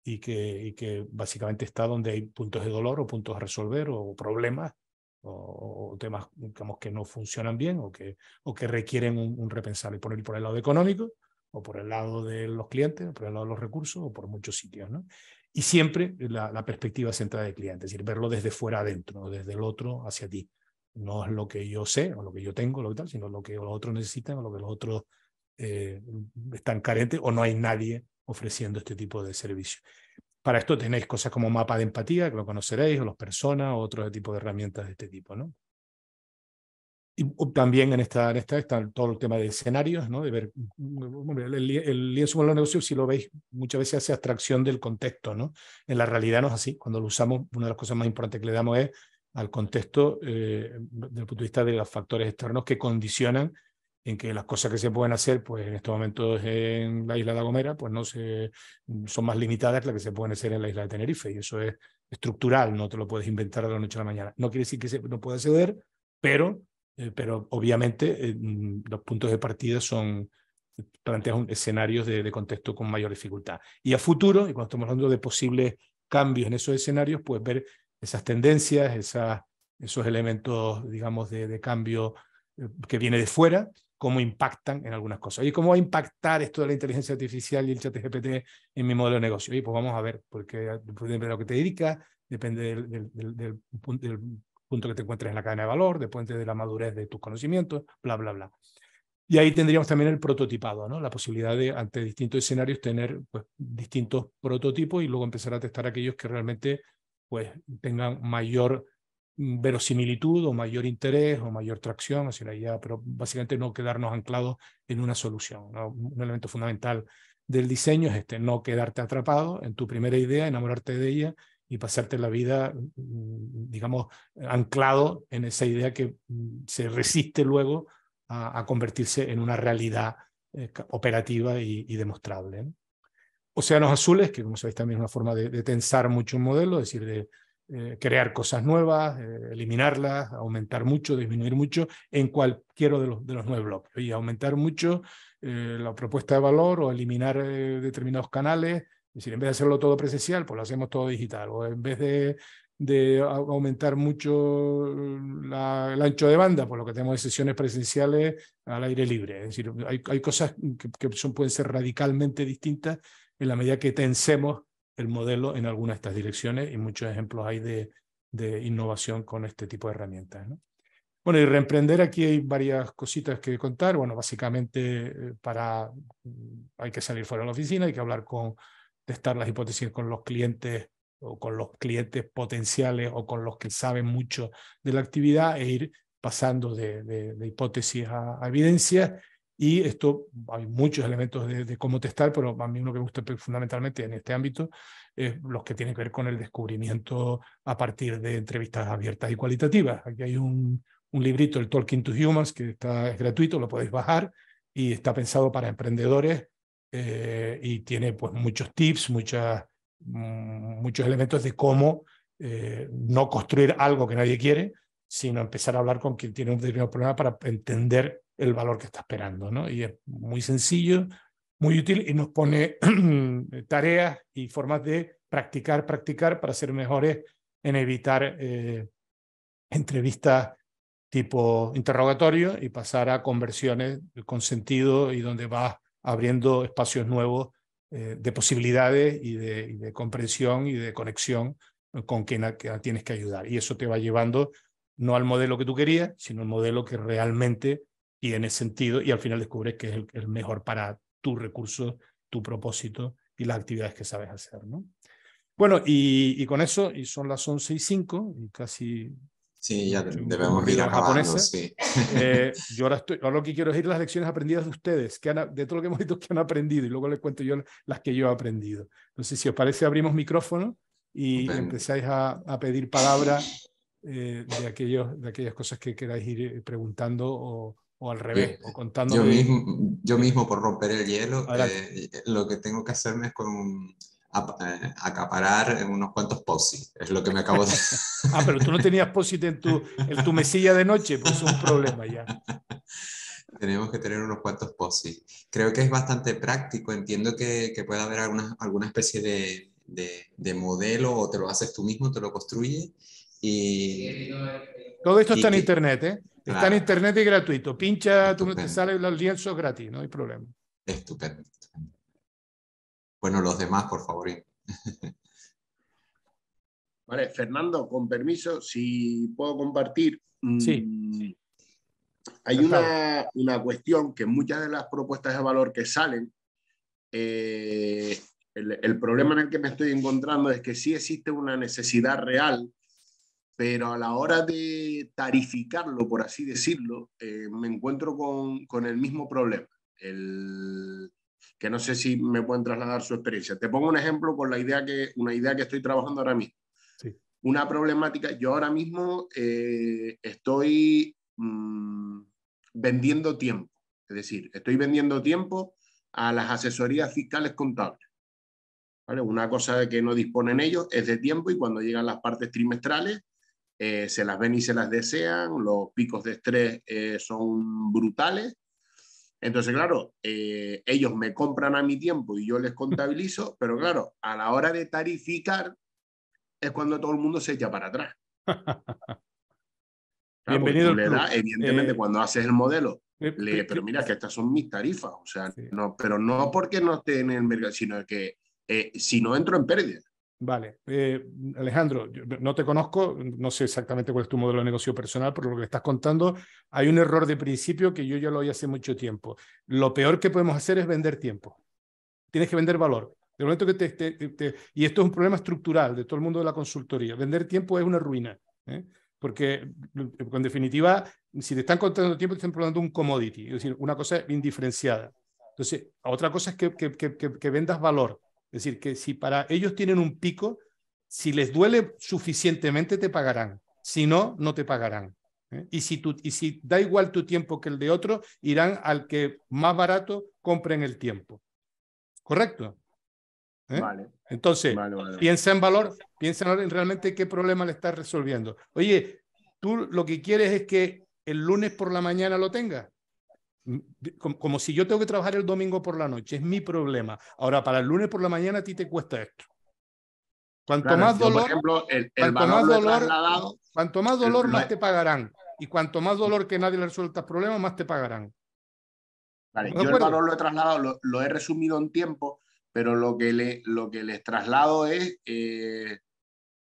y que, básicamente está donde hay puntos de dolor o puntos a resolver o problemas o, temas digamos, que no funcionan bien o que, requieren un, un repensar y poner por el lado económico, o por el lado de los clientes, o por el lado de los recursos, o por muchos sitios. ¿no? Y siempre la, perspectiva centrada del cliente, es decir, verlo desde fuera adentro, desde el otro hacia ti. No es lo que yo sé o lo que yo tengo, lo que tal, sino lo que los otros necesitan o lo que los otros eh, están carentes o no hay nadie ofreciendo este tipo de servicio. Para esto tenéis cosas como mapa de empatía, que lo conoceréis, o los personas, o otro tipo de herramientas de este tipo. ¿no? Y también en esta, en esta está todo el tema de escenarios, ¿no? de ver, el, lienzo modelo de negocio, si lo veis, muchas veces hace abstracción del contexto. ¿no? En la realidad no es así. Cuando lo usamos, una de las cosas más importantes que le damos es al contexto eh, desde el punto de vista de los factores externos que condicionan en que las cosas que se pueden hacer, pues en estos momentos en la isla de Gomera, pues no se, son más limitadas que las que se pueden hacer en la isla de Tenerife. Y eso es estructural, no te lo puedes inventar de la noche a la mañana. No quiere decir que no pueda ceder, pero eh, pero obviamente eh, mm, los puntos de partida son eh, plantean escenarios de, contexto con mayor dificultad. Y a futuro, y cuando estamos hablando de posibles cambios en esos escenarios, pues ver esas tendencias, esas, esos elementos, digamos, de, cambio que viene de fuera, cómo impactan en algunas cosas. ¿Y cómo va a impactar esto de la inteligencia artificial y el chat GPT en mi modelo de negocio? Y pues vamos a ver, porque depende de lo que te dedicas, depende del, del, del, del punto que te encuentres en la cadena de valor, después de la madurez de tus conocimientos, bla, bla, bla. Y ahí tendríamos también el prototipado, ¿no? la posibilidad de, ante distintos escenarios, tener pues, distintos prototipos y luego empezar a testar aquellos que realmente pues, tengan mayor mm, verosimilitud o mayor interés o mayor tracción hacia la idea, pero básicamente no quedarnos anclados en una solución. Un elemento fundamental del diseño es este, no quedarte atrapado en tu primera idea, enamorarte de ella y pasarte la vida, mm, digamos, anclado en esa idea que mm, se resiste luego a, convertirse en una realidad eh, operativa y, demostrable. Oceanos Océanos azules, que como sabéis también es una forma de, tensar mucho un modelo, es decir, de eh, crear cosas nuevas, eh, eliminarlas, aumentar mucho, disminuir mucho en cualquiera de los, de los nueve bloques. Y aumentar mucho la propuesta de valor o eliminar determinados canales, es decir, en vez de hacerlo todo presencial, pues lo hacemos todo digital. O en vez de, de aumentar mucho la, el ancho de banda, pues lo que tenemos es sesiones presenciales al aire libre. Es decir, hay, hay cosas que, son, pueden ser radicalmente distintas en la medida que tensemos el modelo en alguna de estas direcciones y muchos ejemplos hay de, de innovación con este tipo de herramientas. ¿no? Bueno, y reemprender, aquí hay varias cositas que contar. Bueno, básicamente eh, para, hay que salir fuera de la oficina, hay que hablar con testar las hipótesis con los clientes o con los clientes potenciales o con los que saben mucho de la actividad e ir pasando de, hipótesis a, a evidencias. Y esto, hay muchos elementos de, cómo testar, pero a mí lo que me gusta fundamentalmente en este ámbito es los que tienen que ver con el descubrimiento a partir de entrevistas abiertas y cualitativas. Aquí hay un, un librito, el Talking to Humans, que está, es gratuito, lo podéis bajar y está pensado para emprendedores eh, y tiene pues, muchos tips, muchas, mm, muchos elementos de cómo eh, no construir algo que nadie quiere, sino empezar a hablar con quien tiene un determinado problema para entender el valor que está esperando. ¿no? Y es muy sencillo, muy útil y nos pone [CLEARS THROAT] tareas y formas de practicar, practicar para ser mejores en evitar eh, entrevistas tipo interrogatorio y pasar a conversiones con sentido y donde va abriendo espacios nuevos eh, de posibilidades y de, comprensión y de conexión con quien tienes que ayudar. Y eso te va llevando no al modelo que tú querías, sino al modelo que realmente tiene sentido y al final descubres que es el, mejor para tu recurso, tu propósito y las actividades que sabes hacer. ¿no? Bueno, y, con eso, y son las 11 y 5, y casi Sí, ya debemos ir acabando, ¿eh? sí. Eh, [LAUGHS] yo ahora, estoy, lo que quiero es ir a las lecciones aprendidas de ustedes, que de todo lo que hemos visto que han aprendido, y luego les cuento yo las que yo he aprendido. Entonces, si os parece, abrimos micrófono y empezáis a, pedir palabra eh, de, aquellos, de aquellas cosas que queráis ir preguntando o, al revés, o contando. Yo mismo, yo mismo, por romper el hielo, lo que tengo que hacerme es con eh, acaparar unos cuantos posis, es lo que me acabo de... [LAUGHS] ah, pero tú no tenías posis en tu, en tu mesilla de noche, pues es un problema ya. [LAUGHS] Tenemos que tener unos cuantos posis. Creo que es bastante práctico, entiendo que, que puede haber alguna, alguna especie de, de, modelo o te lo haces tú mismo, te lo construyes y... Todo esto está en internet, ¿eh? Está en internet y gratuito. Pincha, te sale el lienzo gratis, no hay problema. Estupendo bueno, los demás, por favor. [LAUGHS] Vale, Fernando, con permiso, si puedo compartir. Mm, sí. hay una, cuestión que muchas de las propuestas de valor que salen, eh, el, problema en el que me estoy encontrando es que sí existe una necesidad real, pero a la hora de tarificarlo, por así decirlo, eh, me encuentro con, con el mismo problema. El, que no sé si me pueden trasladar su experiencia. Te pongo un ejemplo con la idea que, una idea que estoy trabajando ahora mismo. Una problemática, yo ahora mismo eh, estoy mm, vendiendo tiempo, es decir, estoy vendiendo tiempo a las asesorías fiscales contables. Una cosa que no disponen ellos es de tiempo y cuando llegan las partes trimestrales eh, se las ven y se las desean, los picos de estrés eh, son brutales entonces, claro, eh, ellos me compran a mi tiempo y yo les contabilizo, pero claro, a la hora de tarificar es cuando todo el mundo se echa para atrás. [LAUGHS] Bienvenido. evidentemente, eh, cuando haces el modelo, eh, le, pero mira que estas son mis tarifas, o sea, no, pero no porque no esté en el mercado, sino que si no entro en pérdida. Vale. Eh, Alejandro, no te conozco, no sé exactamente cuál es tu modelo de negocio personal, pero lo que estás contando, hay un error de principio que yo ya lo oí hace mucho tiempo. Lo peor que podemos hacer es vender tiempo. Tienes que vender valor. De momento que te, y esto es un problema estructural de todo el mundo de la consultoría. Vender tiempo es una ruina. ¿eh? Porque, en definitiva, si te están contando tiempo, te están probando un commodity, es decir, una cosa indiferenciada. Entonces, otra cosa es que vendas valor. Es decir, que si para ellos tienen un pico, si les duele suficientemente te pagarán, si no, no te pagarán. ¿eh? Y, si da igual tu tiempo que el de otro, irán al que más barato compren el tiempo. ¿Correcto? ¿Eh? Vale. Entonces, piensa en valor, piensa en realmente qué problema le estás resolviendo. Oye, tú lo que quieres es que el lunes por la mañana lo tengas como, si yo tengo que trabajar el domingo por la noche, es mi problema. Ahora, para el lunes por la mañana a ti te cuesta esto. Cuanto más dolor, ejemplo, cuanto, más dolor más te pagarán. Y cuanto más dolor que nadie le resuelta problema más te pagarán. yo el valor lo he trasladado, lo, he resumido en tiempo, pero lo que, le, lo que les traslado es, eh,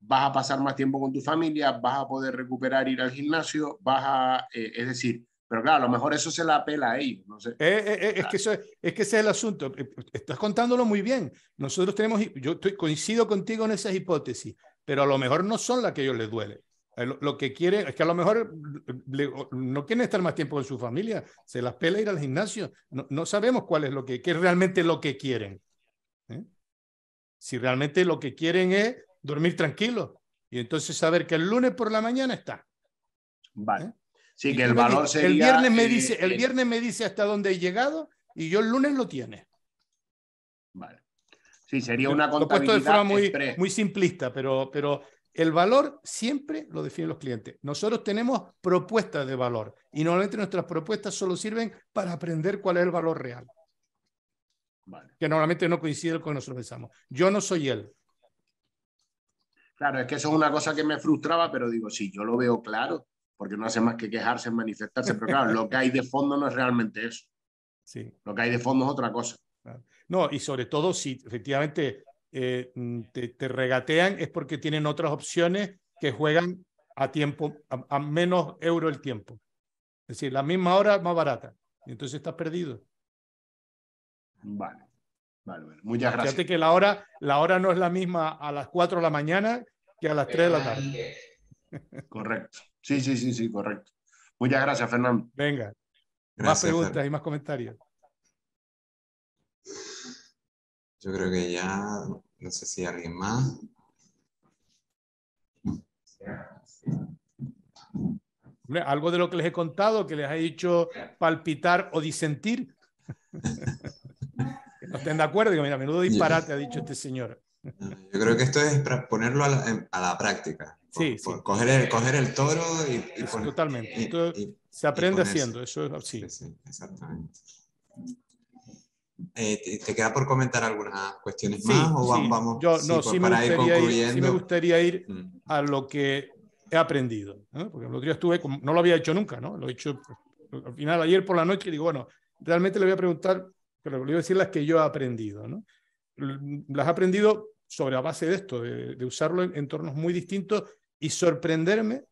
vas a pasar más tiempo con tu familia, vas a poder recuperar ir al gimnasio, vas a, eh, es decir, pero claro, a lo mejor eso se la apela a ellos. No sé. Eh, eh, eh, es, que es que ese es el asunto. Estás contándolo muy bien. Nosotros tenemos, yo estoy, coincido contigo en esas hipótesis, pero a lo mejor no son las que a ellos les duele. Lo, que quiere es que a lo mejor no quieren estar más tiempo con su familia, se las pela ir al gimnasio. No, sabemos cuál es lo que, realmente lo que quieren. Si realmente lo que quieren es dormir tranquilo y entonces saber que el lunes por la mañana está. Vale. Sí, que el valor El viernes, me eh, dice, el eh, viernes me dice hasta dónde he llegado y yo el lunes lo tiene. Vale. Sí, sería una contabilidad. de forma muy, muy, simplista, pero, pero el valor siempre lo definen los clientes. Nosotros tenemos propuestas de valor y normalmente nuestras propuestas solo sirven para aprender cuál es el valor real. Que normalmente no coincide con lo que nosotros pensamos. Yo no soy él. Claro, es que eso es una cosa que me frustraba, pero digo, sí, yo lo veo claro porque no hace más que quejarse, manifestarse, pero claro, lo que [LAUGHS] hay de fondo no es realmente eso. Sí. Lo que hay de fondo es otra cosa. No, y sobre todo si efectivamente eh, mm, te, regatean es porque tienen otras opciones que juegan a tiempo, a, menos euro el tiempo. Es decir, la misma hora más barata. Entonces estás perdido. Vale, vale, Muchas gracias. Fíjate que la hora, la hora no es la misma a las 4 de la mañana que a las 3 de la tarde. Correcto. Sí, sí, sí, sí, correcto. Muchas gracias, Fernando. Venga, más preguntas y más comentarios. Yo creo que ya, no sé si alguien más. Algo de lo que les he contado, que les ha dicho palpitar o disentir. [LAUGHS] no estén de acuerdo, digo, mira, menudo disparate ha dicho este señor. Yo creo que esto es para ponerlo a la, a la práctica. Sí, Coger, el, coger el toro y... totalmente. se aprende haciendo, eso es sí. exactamente. Eh, ¿Te queda por comentar algunas cuestiones más o vamos, Yo, no, me sí me gustaría ir mm. a lo que he aprendido. ¿no? Porque el otro estuve, no lo había hecho nunca, ¿no? Lo he hecho pues, al final ayer por la noche digo, bueno, realmente le voy a preguntar, pero le voy a decir las que yo he aprendido, ¿no? Las he aprendido sobre la base de esto, de, de usarlo en entornos muy distintos y sorprenderme,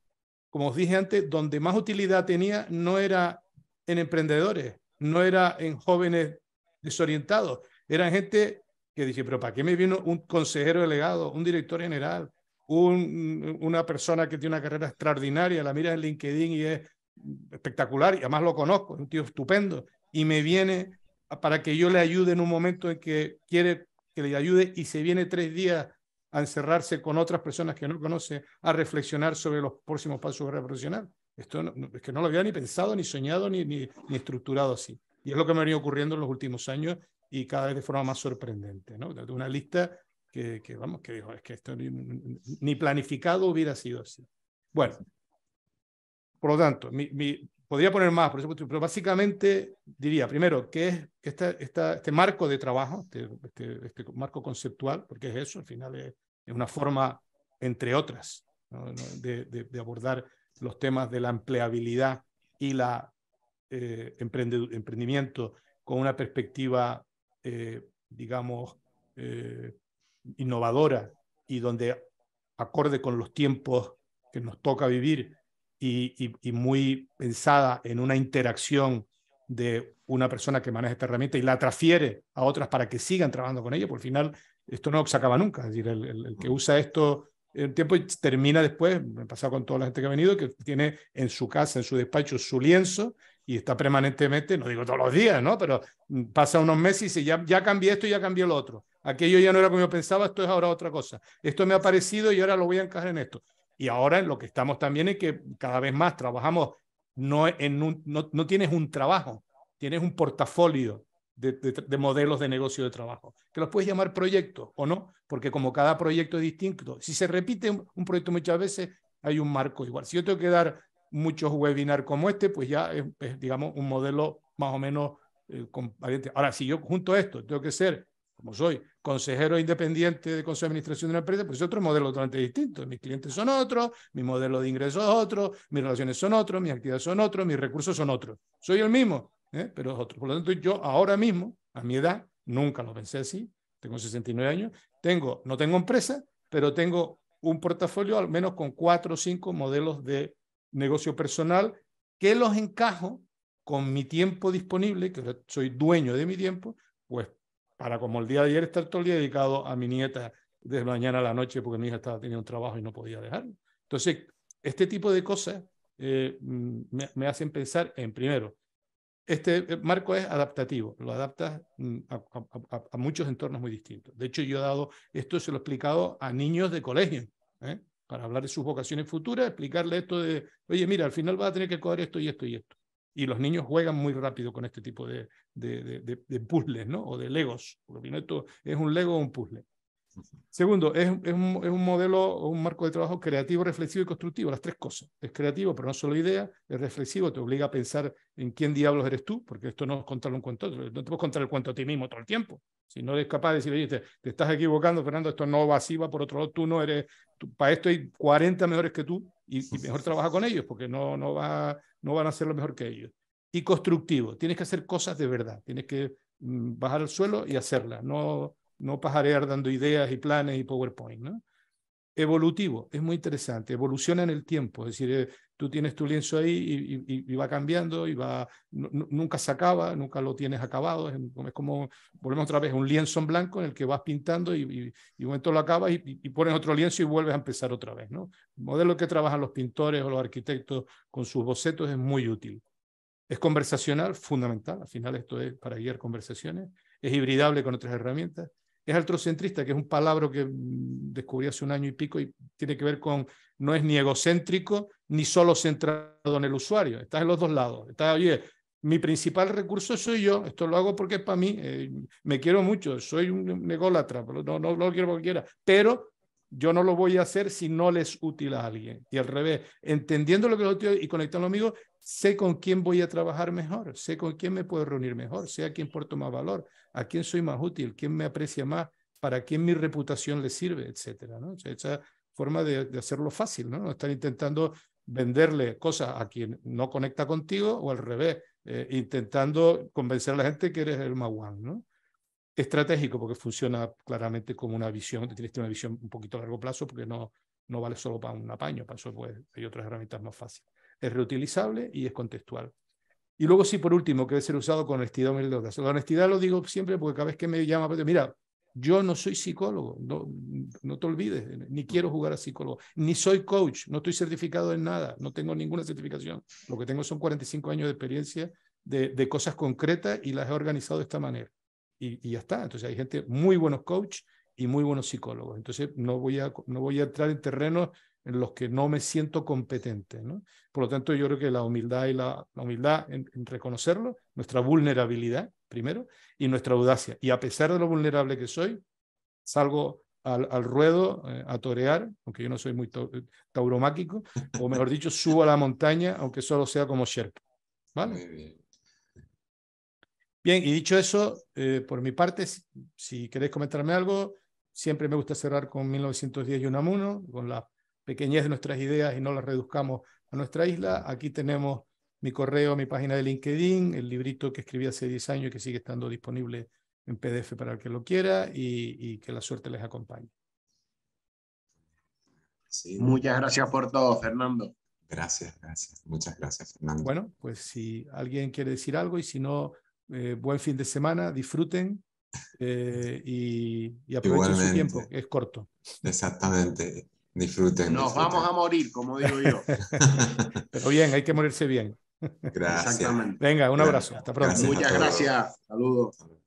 como os dije antes, donde más utilidad tenía no era en emprendedores, no era en jóvenes desorientados, eran gente que dije, pero ¿para qué me vino un consejero delegado, un director general, una persona que tiene una carrera extraordinaria, la mira en LinkedIn y es espectacular, y además lo conozco, es un tío estupendo, y me viene para que yo le ayude en un momento en que quiere que le ayude y se viene tres días a encerrarse con otras personas que no conoce, a reflexionar sobre los próximos pasos de profesional. Esto es que no lo había ni pensado, ni soñado, ni, ni, estructurado así. Y es lo que me ha venido ocurriendo en los últimos años y cada vez de forma más sorprendente. ¿no? De una lista que, que, vamos, que dijo, es que esto ni, planificado hubiera sido así. Bueno, por lo tanto, podría poner más, por pero básicamente diría, primero, que es esta, esta, este marco de trabajo, este, este, este, marco conceptual, porque es eso, al final es es una forma, entre otras, de, abordar los temas de la empleabilidad y la eh, emprendimiento con una perspectiva, eh, digamos, eh, innovadora y donde acorde con los tiempos que nos toca vivir y, muy pensada en una interacción de una persona que maneja esta herramienta y la transfiere a otras para que sigan trabajando con ella, por al final esto no se acaba nunca. Es decir, el, que mm. usa esto el tiempo termina después, me ha pasado con toda la gente que ha venido, que tiene en su casa, en su despacho, su lienzo y está permanentemente, no digo todos los días, ¿no? Pero mm, pasa unos meses y dice, ya, ya cambié esto y ya cambió lo otro. Aquello ya no era como yo pensaba, esto es ahora otra cosa. Esto me ha parecido y ahora lo voy a encajar en esto. Y ahora lo que estamos también es que cada vez más trabajamos, no, en un, no tienes un trabajo, tienes un portafolio de, modelos de negocio de trabajo, que los puedes llamar proyectos o no, porque como cada proyecto es distinto, si se repite un, proyecto muchas veces, hay un marco igual. Si yo tengo que dar muchos webinars como este, pues ya es, digamos, un modelo más o menos eh, Ahora, si yo junto a esto tengo que ser, como soy, consejero independiente de consejo de administración de una empresa, pues es otro modelo totalmente distinto. Mis clientes son otros, mi modelo de ingresos es otro, mis relaciones son otros, mis actividades son otros, mis recursos son otros. Soy el mismo, ¿eh? pero es otro. Por lo tanto, yo ahora mismo, a mi edad, nunca lo pensé así, tengo 69 años, tengo, no tengo empresa, pero tengo un portafolio al menos con cuatro o cinco modelos de negocio personal que los encajo con mi tiempo disponible, que soy dueño de mi tiempo, pues para como el día de ayer estar todo el día dedicado a mi nieta desde mañana a la noche porque mi hija estaba teniendo un trabajo y no podía dejarlo. Entonces, este tipo de cosas eh, mm, me, hacen pensar en, primero, este eh, marco es adaptativo, lo adaptas mm, a, muchos entornos muy distintos. De hecho, yo he dado, esto se lo he explicado a niños de colegio, ¿eh? para hablar de sus vocaciones futuras, explicarle esto de, oye, mira, al final vas a tener que coger esto y esto y esto. Y los niños juegan muy rápido con este tipo de, de, de puzzles, ¿no? O de legos, porque esto es un lego o un puzzle. Segundo, es, un, es, un, modelo, un marco de trabajo creativo, reflexivo y constructivo, las tres cosas. Es creativo, pero no solo idea, es reflexivo, te obliga a pensar en quién diablos eres tú, porque esto no es contar un cuento, no te puedes contar el cuento a ti mismo todo el tiempo. Si no eres capaz de decir, oye, te, estás equivocando, Fernando, esto no va así, va por otro lado, tú no eres, para esto hay 40 mejores que tú y, mejor trabaja con ellos, porque no, no, va, no van a ser lo mejor que ellos. Y constructivo, tienes que hacer cosas de verdad, tienes que mm, bajar al suelo y hacerlas, no no pajarear dando ideas y planes y PowerPoint, ¿no? Evolutivo, es muy interesante, evoluciona en el tiempo, es decir, eh, tú tienes tu lienzo ahí y, va cambiando y va, nunca se acaba, nunca lo tienes acabado, es, como, volvemos otra vez, un lienzo en blanco en el que vas pintando y, y, momento lo acabas y, pones otro lienzo y vuelves a empezar otra vez, ¿no? El modelo que trabajan los pintores o los arquitectos con sus bocetos es muy útil. Es conversacional, fundamental, al final esto es para guiar conversaciones, es hibridable con otras herramientas es altrocentrista, que es un palabra que mm, descubrí hace un año y pico y tiene que ver con, no es ni egocéntrico ni solo centrado en el usuario, estás en los dos lados, estás, oye, mi principal recurso soy yo, esto lo hago porque es para mí, eh, me quiero mucho, soy un, ególatra, no, lo quiero porque quiera, pero yo no lo voy a hacer si no les es útil a alguien. Y al revés, entendiendo lo que los útil y conectando conmigo, sé con quién voy a trabajar mejor, sé con quién me puedo reunir mejor, sé a quién porto más valor, a quién soy más útil, quién me aprecia más, para quién mi reputación le sirve, etcétera. ¿no? esa forma de, hacerlo fácil, ¿no? Están intentando venderle cosas a quien no conecta contigo o al revés, eh, intentando convencer a la gente que eres el más one, ¿no? Estratégico, porque funciona claramente como una visión, tienes que una visión un poquito a largo plazo, porque no, no vale solo para un apaño, para eso pues, hay otras herramientas más fáciles. Es reutilizable y es contextual. Y luego sí, por último, que debe ser usado con honestidad humildad. La honestidad lo digo siempre porque cada vez que me llama, pues, mira, yo no soy psicólogo, no, no te olvides, ni quiero jugar a psicólogo, ni soy coach, no estoy certificado en nada, no tengo ninguna certificación. Lo que tengo son 45 años de experiencia de, cosas concretas y las he organizado de esta manera. Y, ya está. Entonces hay gente, muy buenos coach y muy buenos psicólogos. Entonces no voy a, no voy a entrar en terrenos en los que no me siento competente. ¿no? Por lo tanto, yo creo que la humildad y la, humildad en, reconocerlo, nuestra vulnerabilidad primero y nuestra audacia. Y a pesar de lo vulnerable que soy, salgo al, ruedo eh, a torear, aunque yo no soy muy tauromáquico, o mejor dicho, [LAUGHS] subo a la montaña, aunque solo sea como Sherpa. ¿Vale? bien. y dicho eso, eh, por mi parte, si, queréis comentarme algo, siempre me gusta cerrar con 1910 y Unamuno, con la pequeñez de nuestras ideas y no las reduzcamos a nuestra isla. Aquí tenemos mi correo, mi página de LinkedIn, el librito que escribí hace 10 años y que sigue estando disponible en PDF para el que lo quiera y, que la suerte les acompañe. Muchas gracias por todo, Fernando. Gracias, gracias. Muchas gracias, Fernando. Bueno, pues si alguien quiere decir algo y si no, eh, buen fin de semana, disfruten eh, y, aprovechen su tiempo, es corto. Exactamente. Disfruten. Nos vamos a morir, como digo yo. [LAUGHS] Pero bien, hay que morirse bien. Gracias. Venga, un abrazo. Hasta pronto. Muchas gracias. Saludos.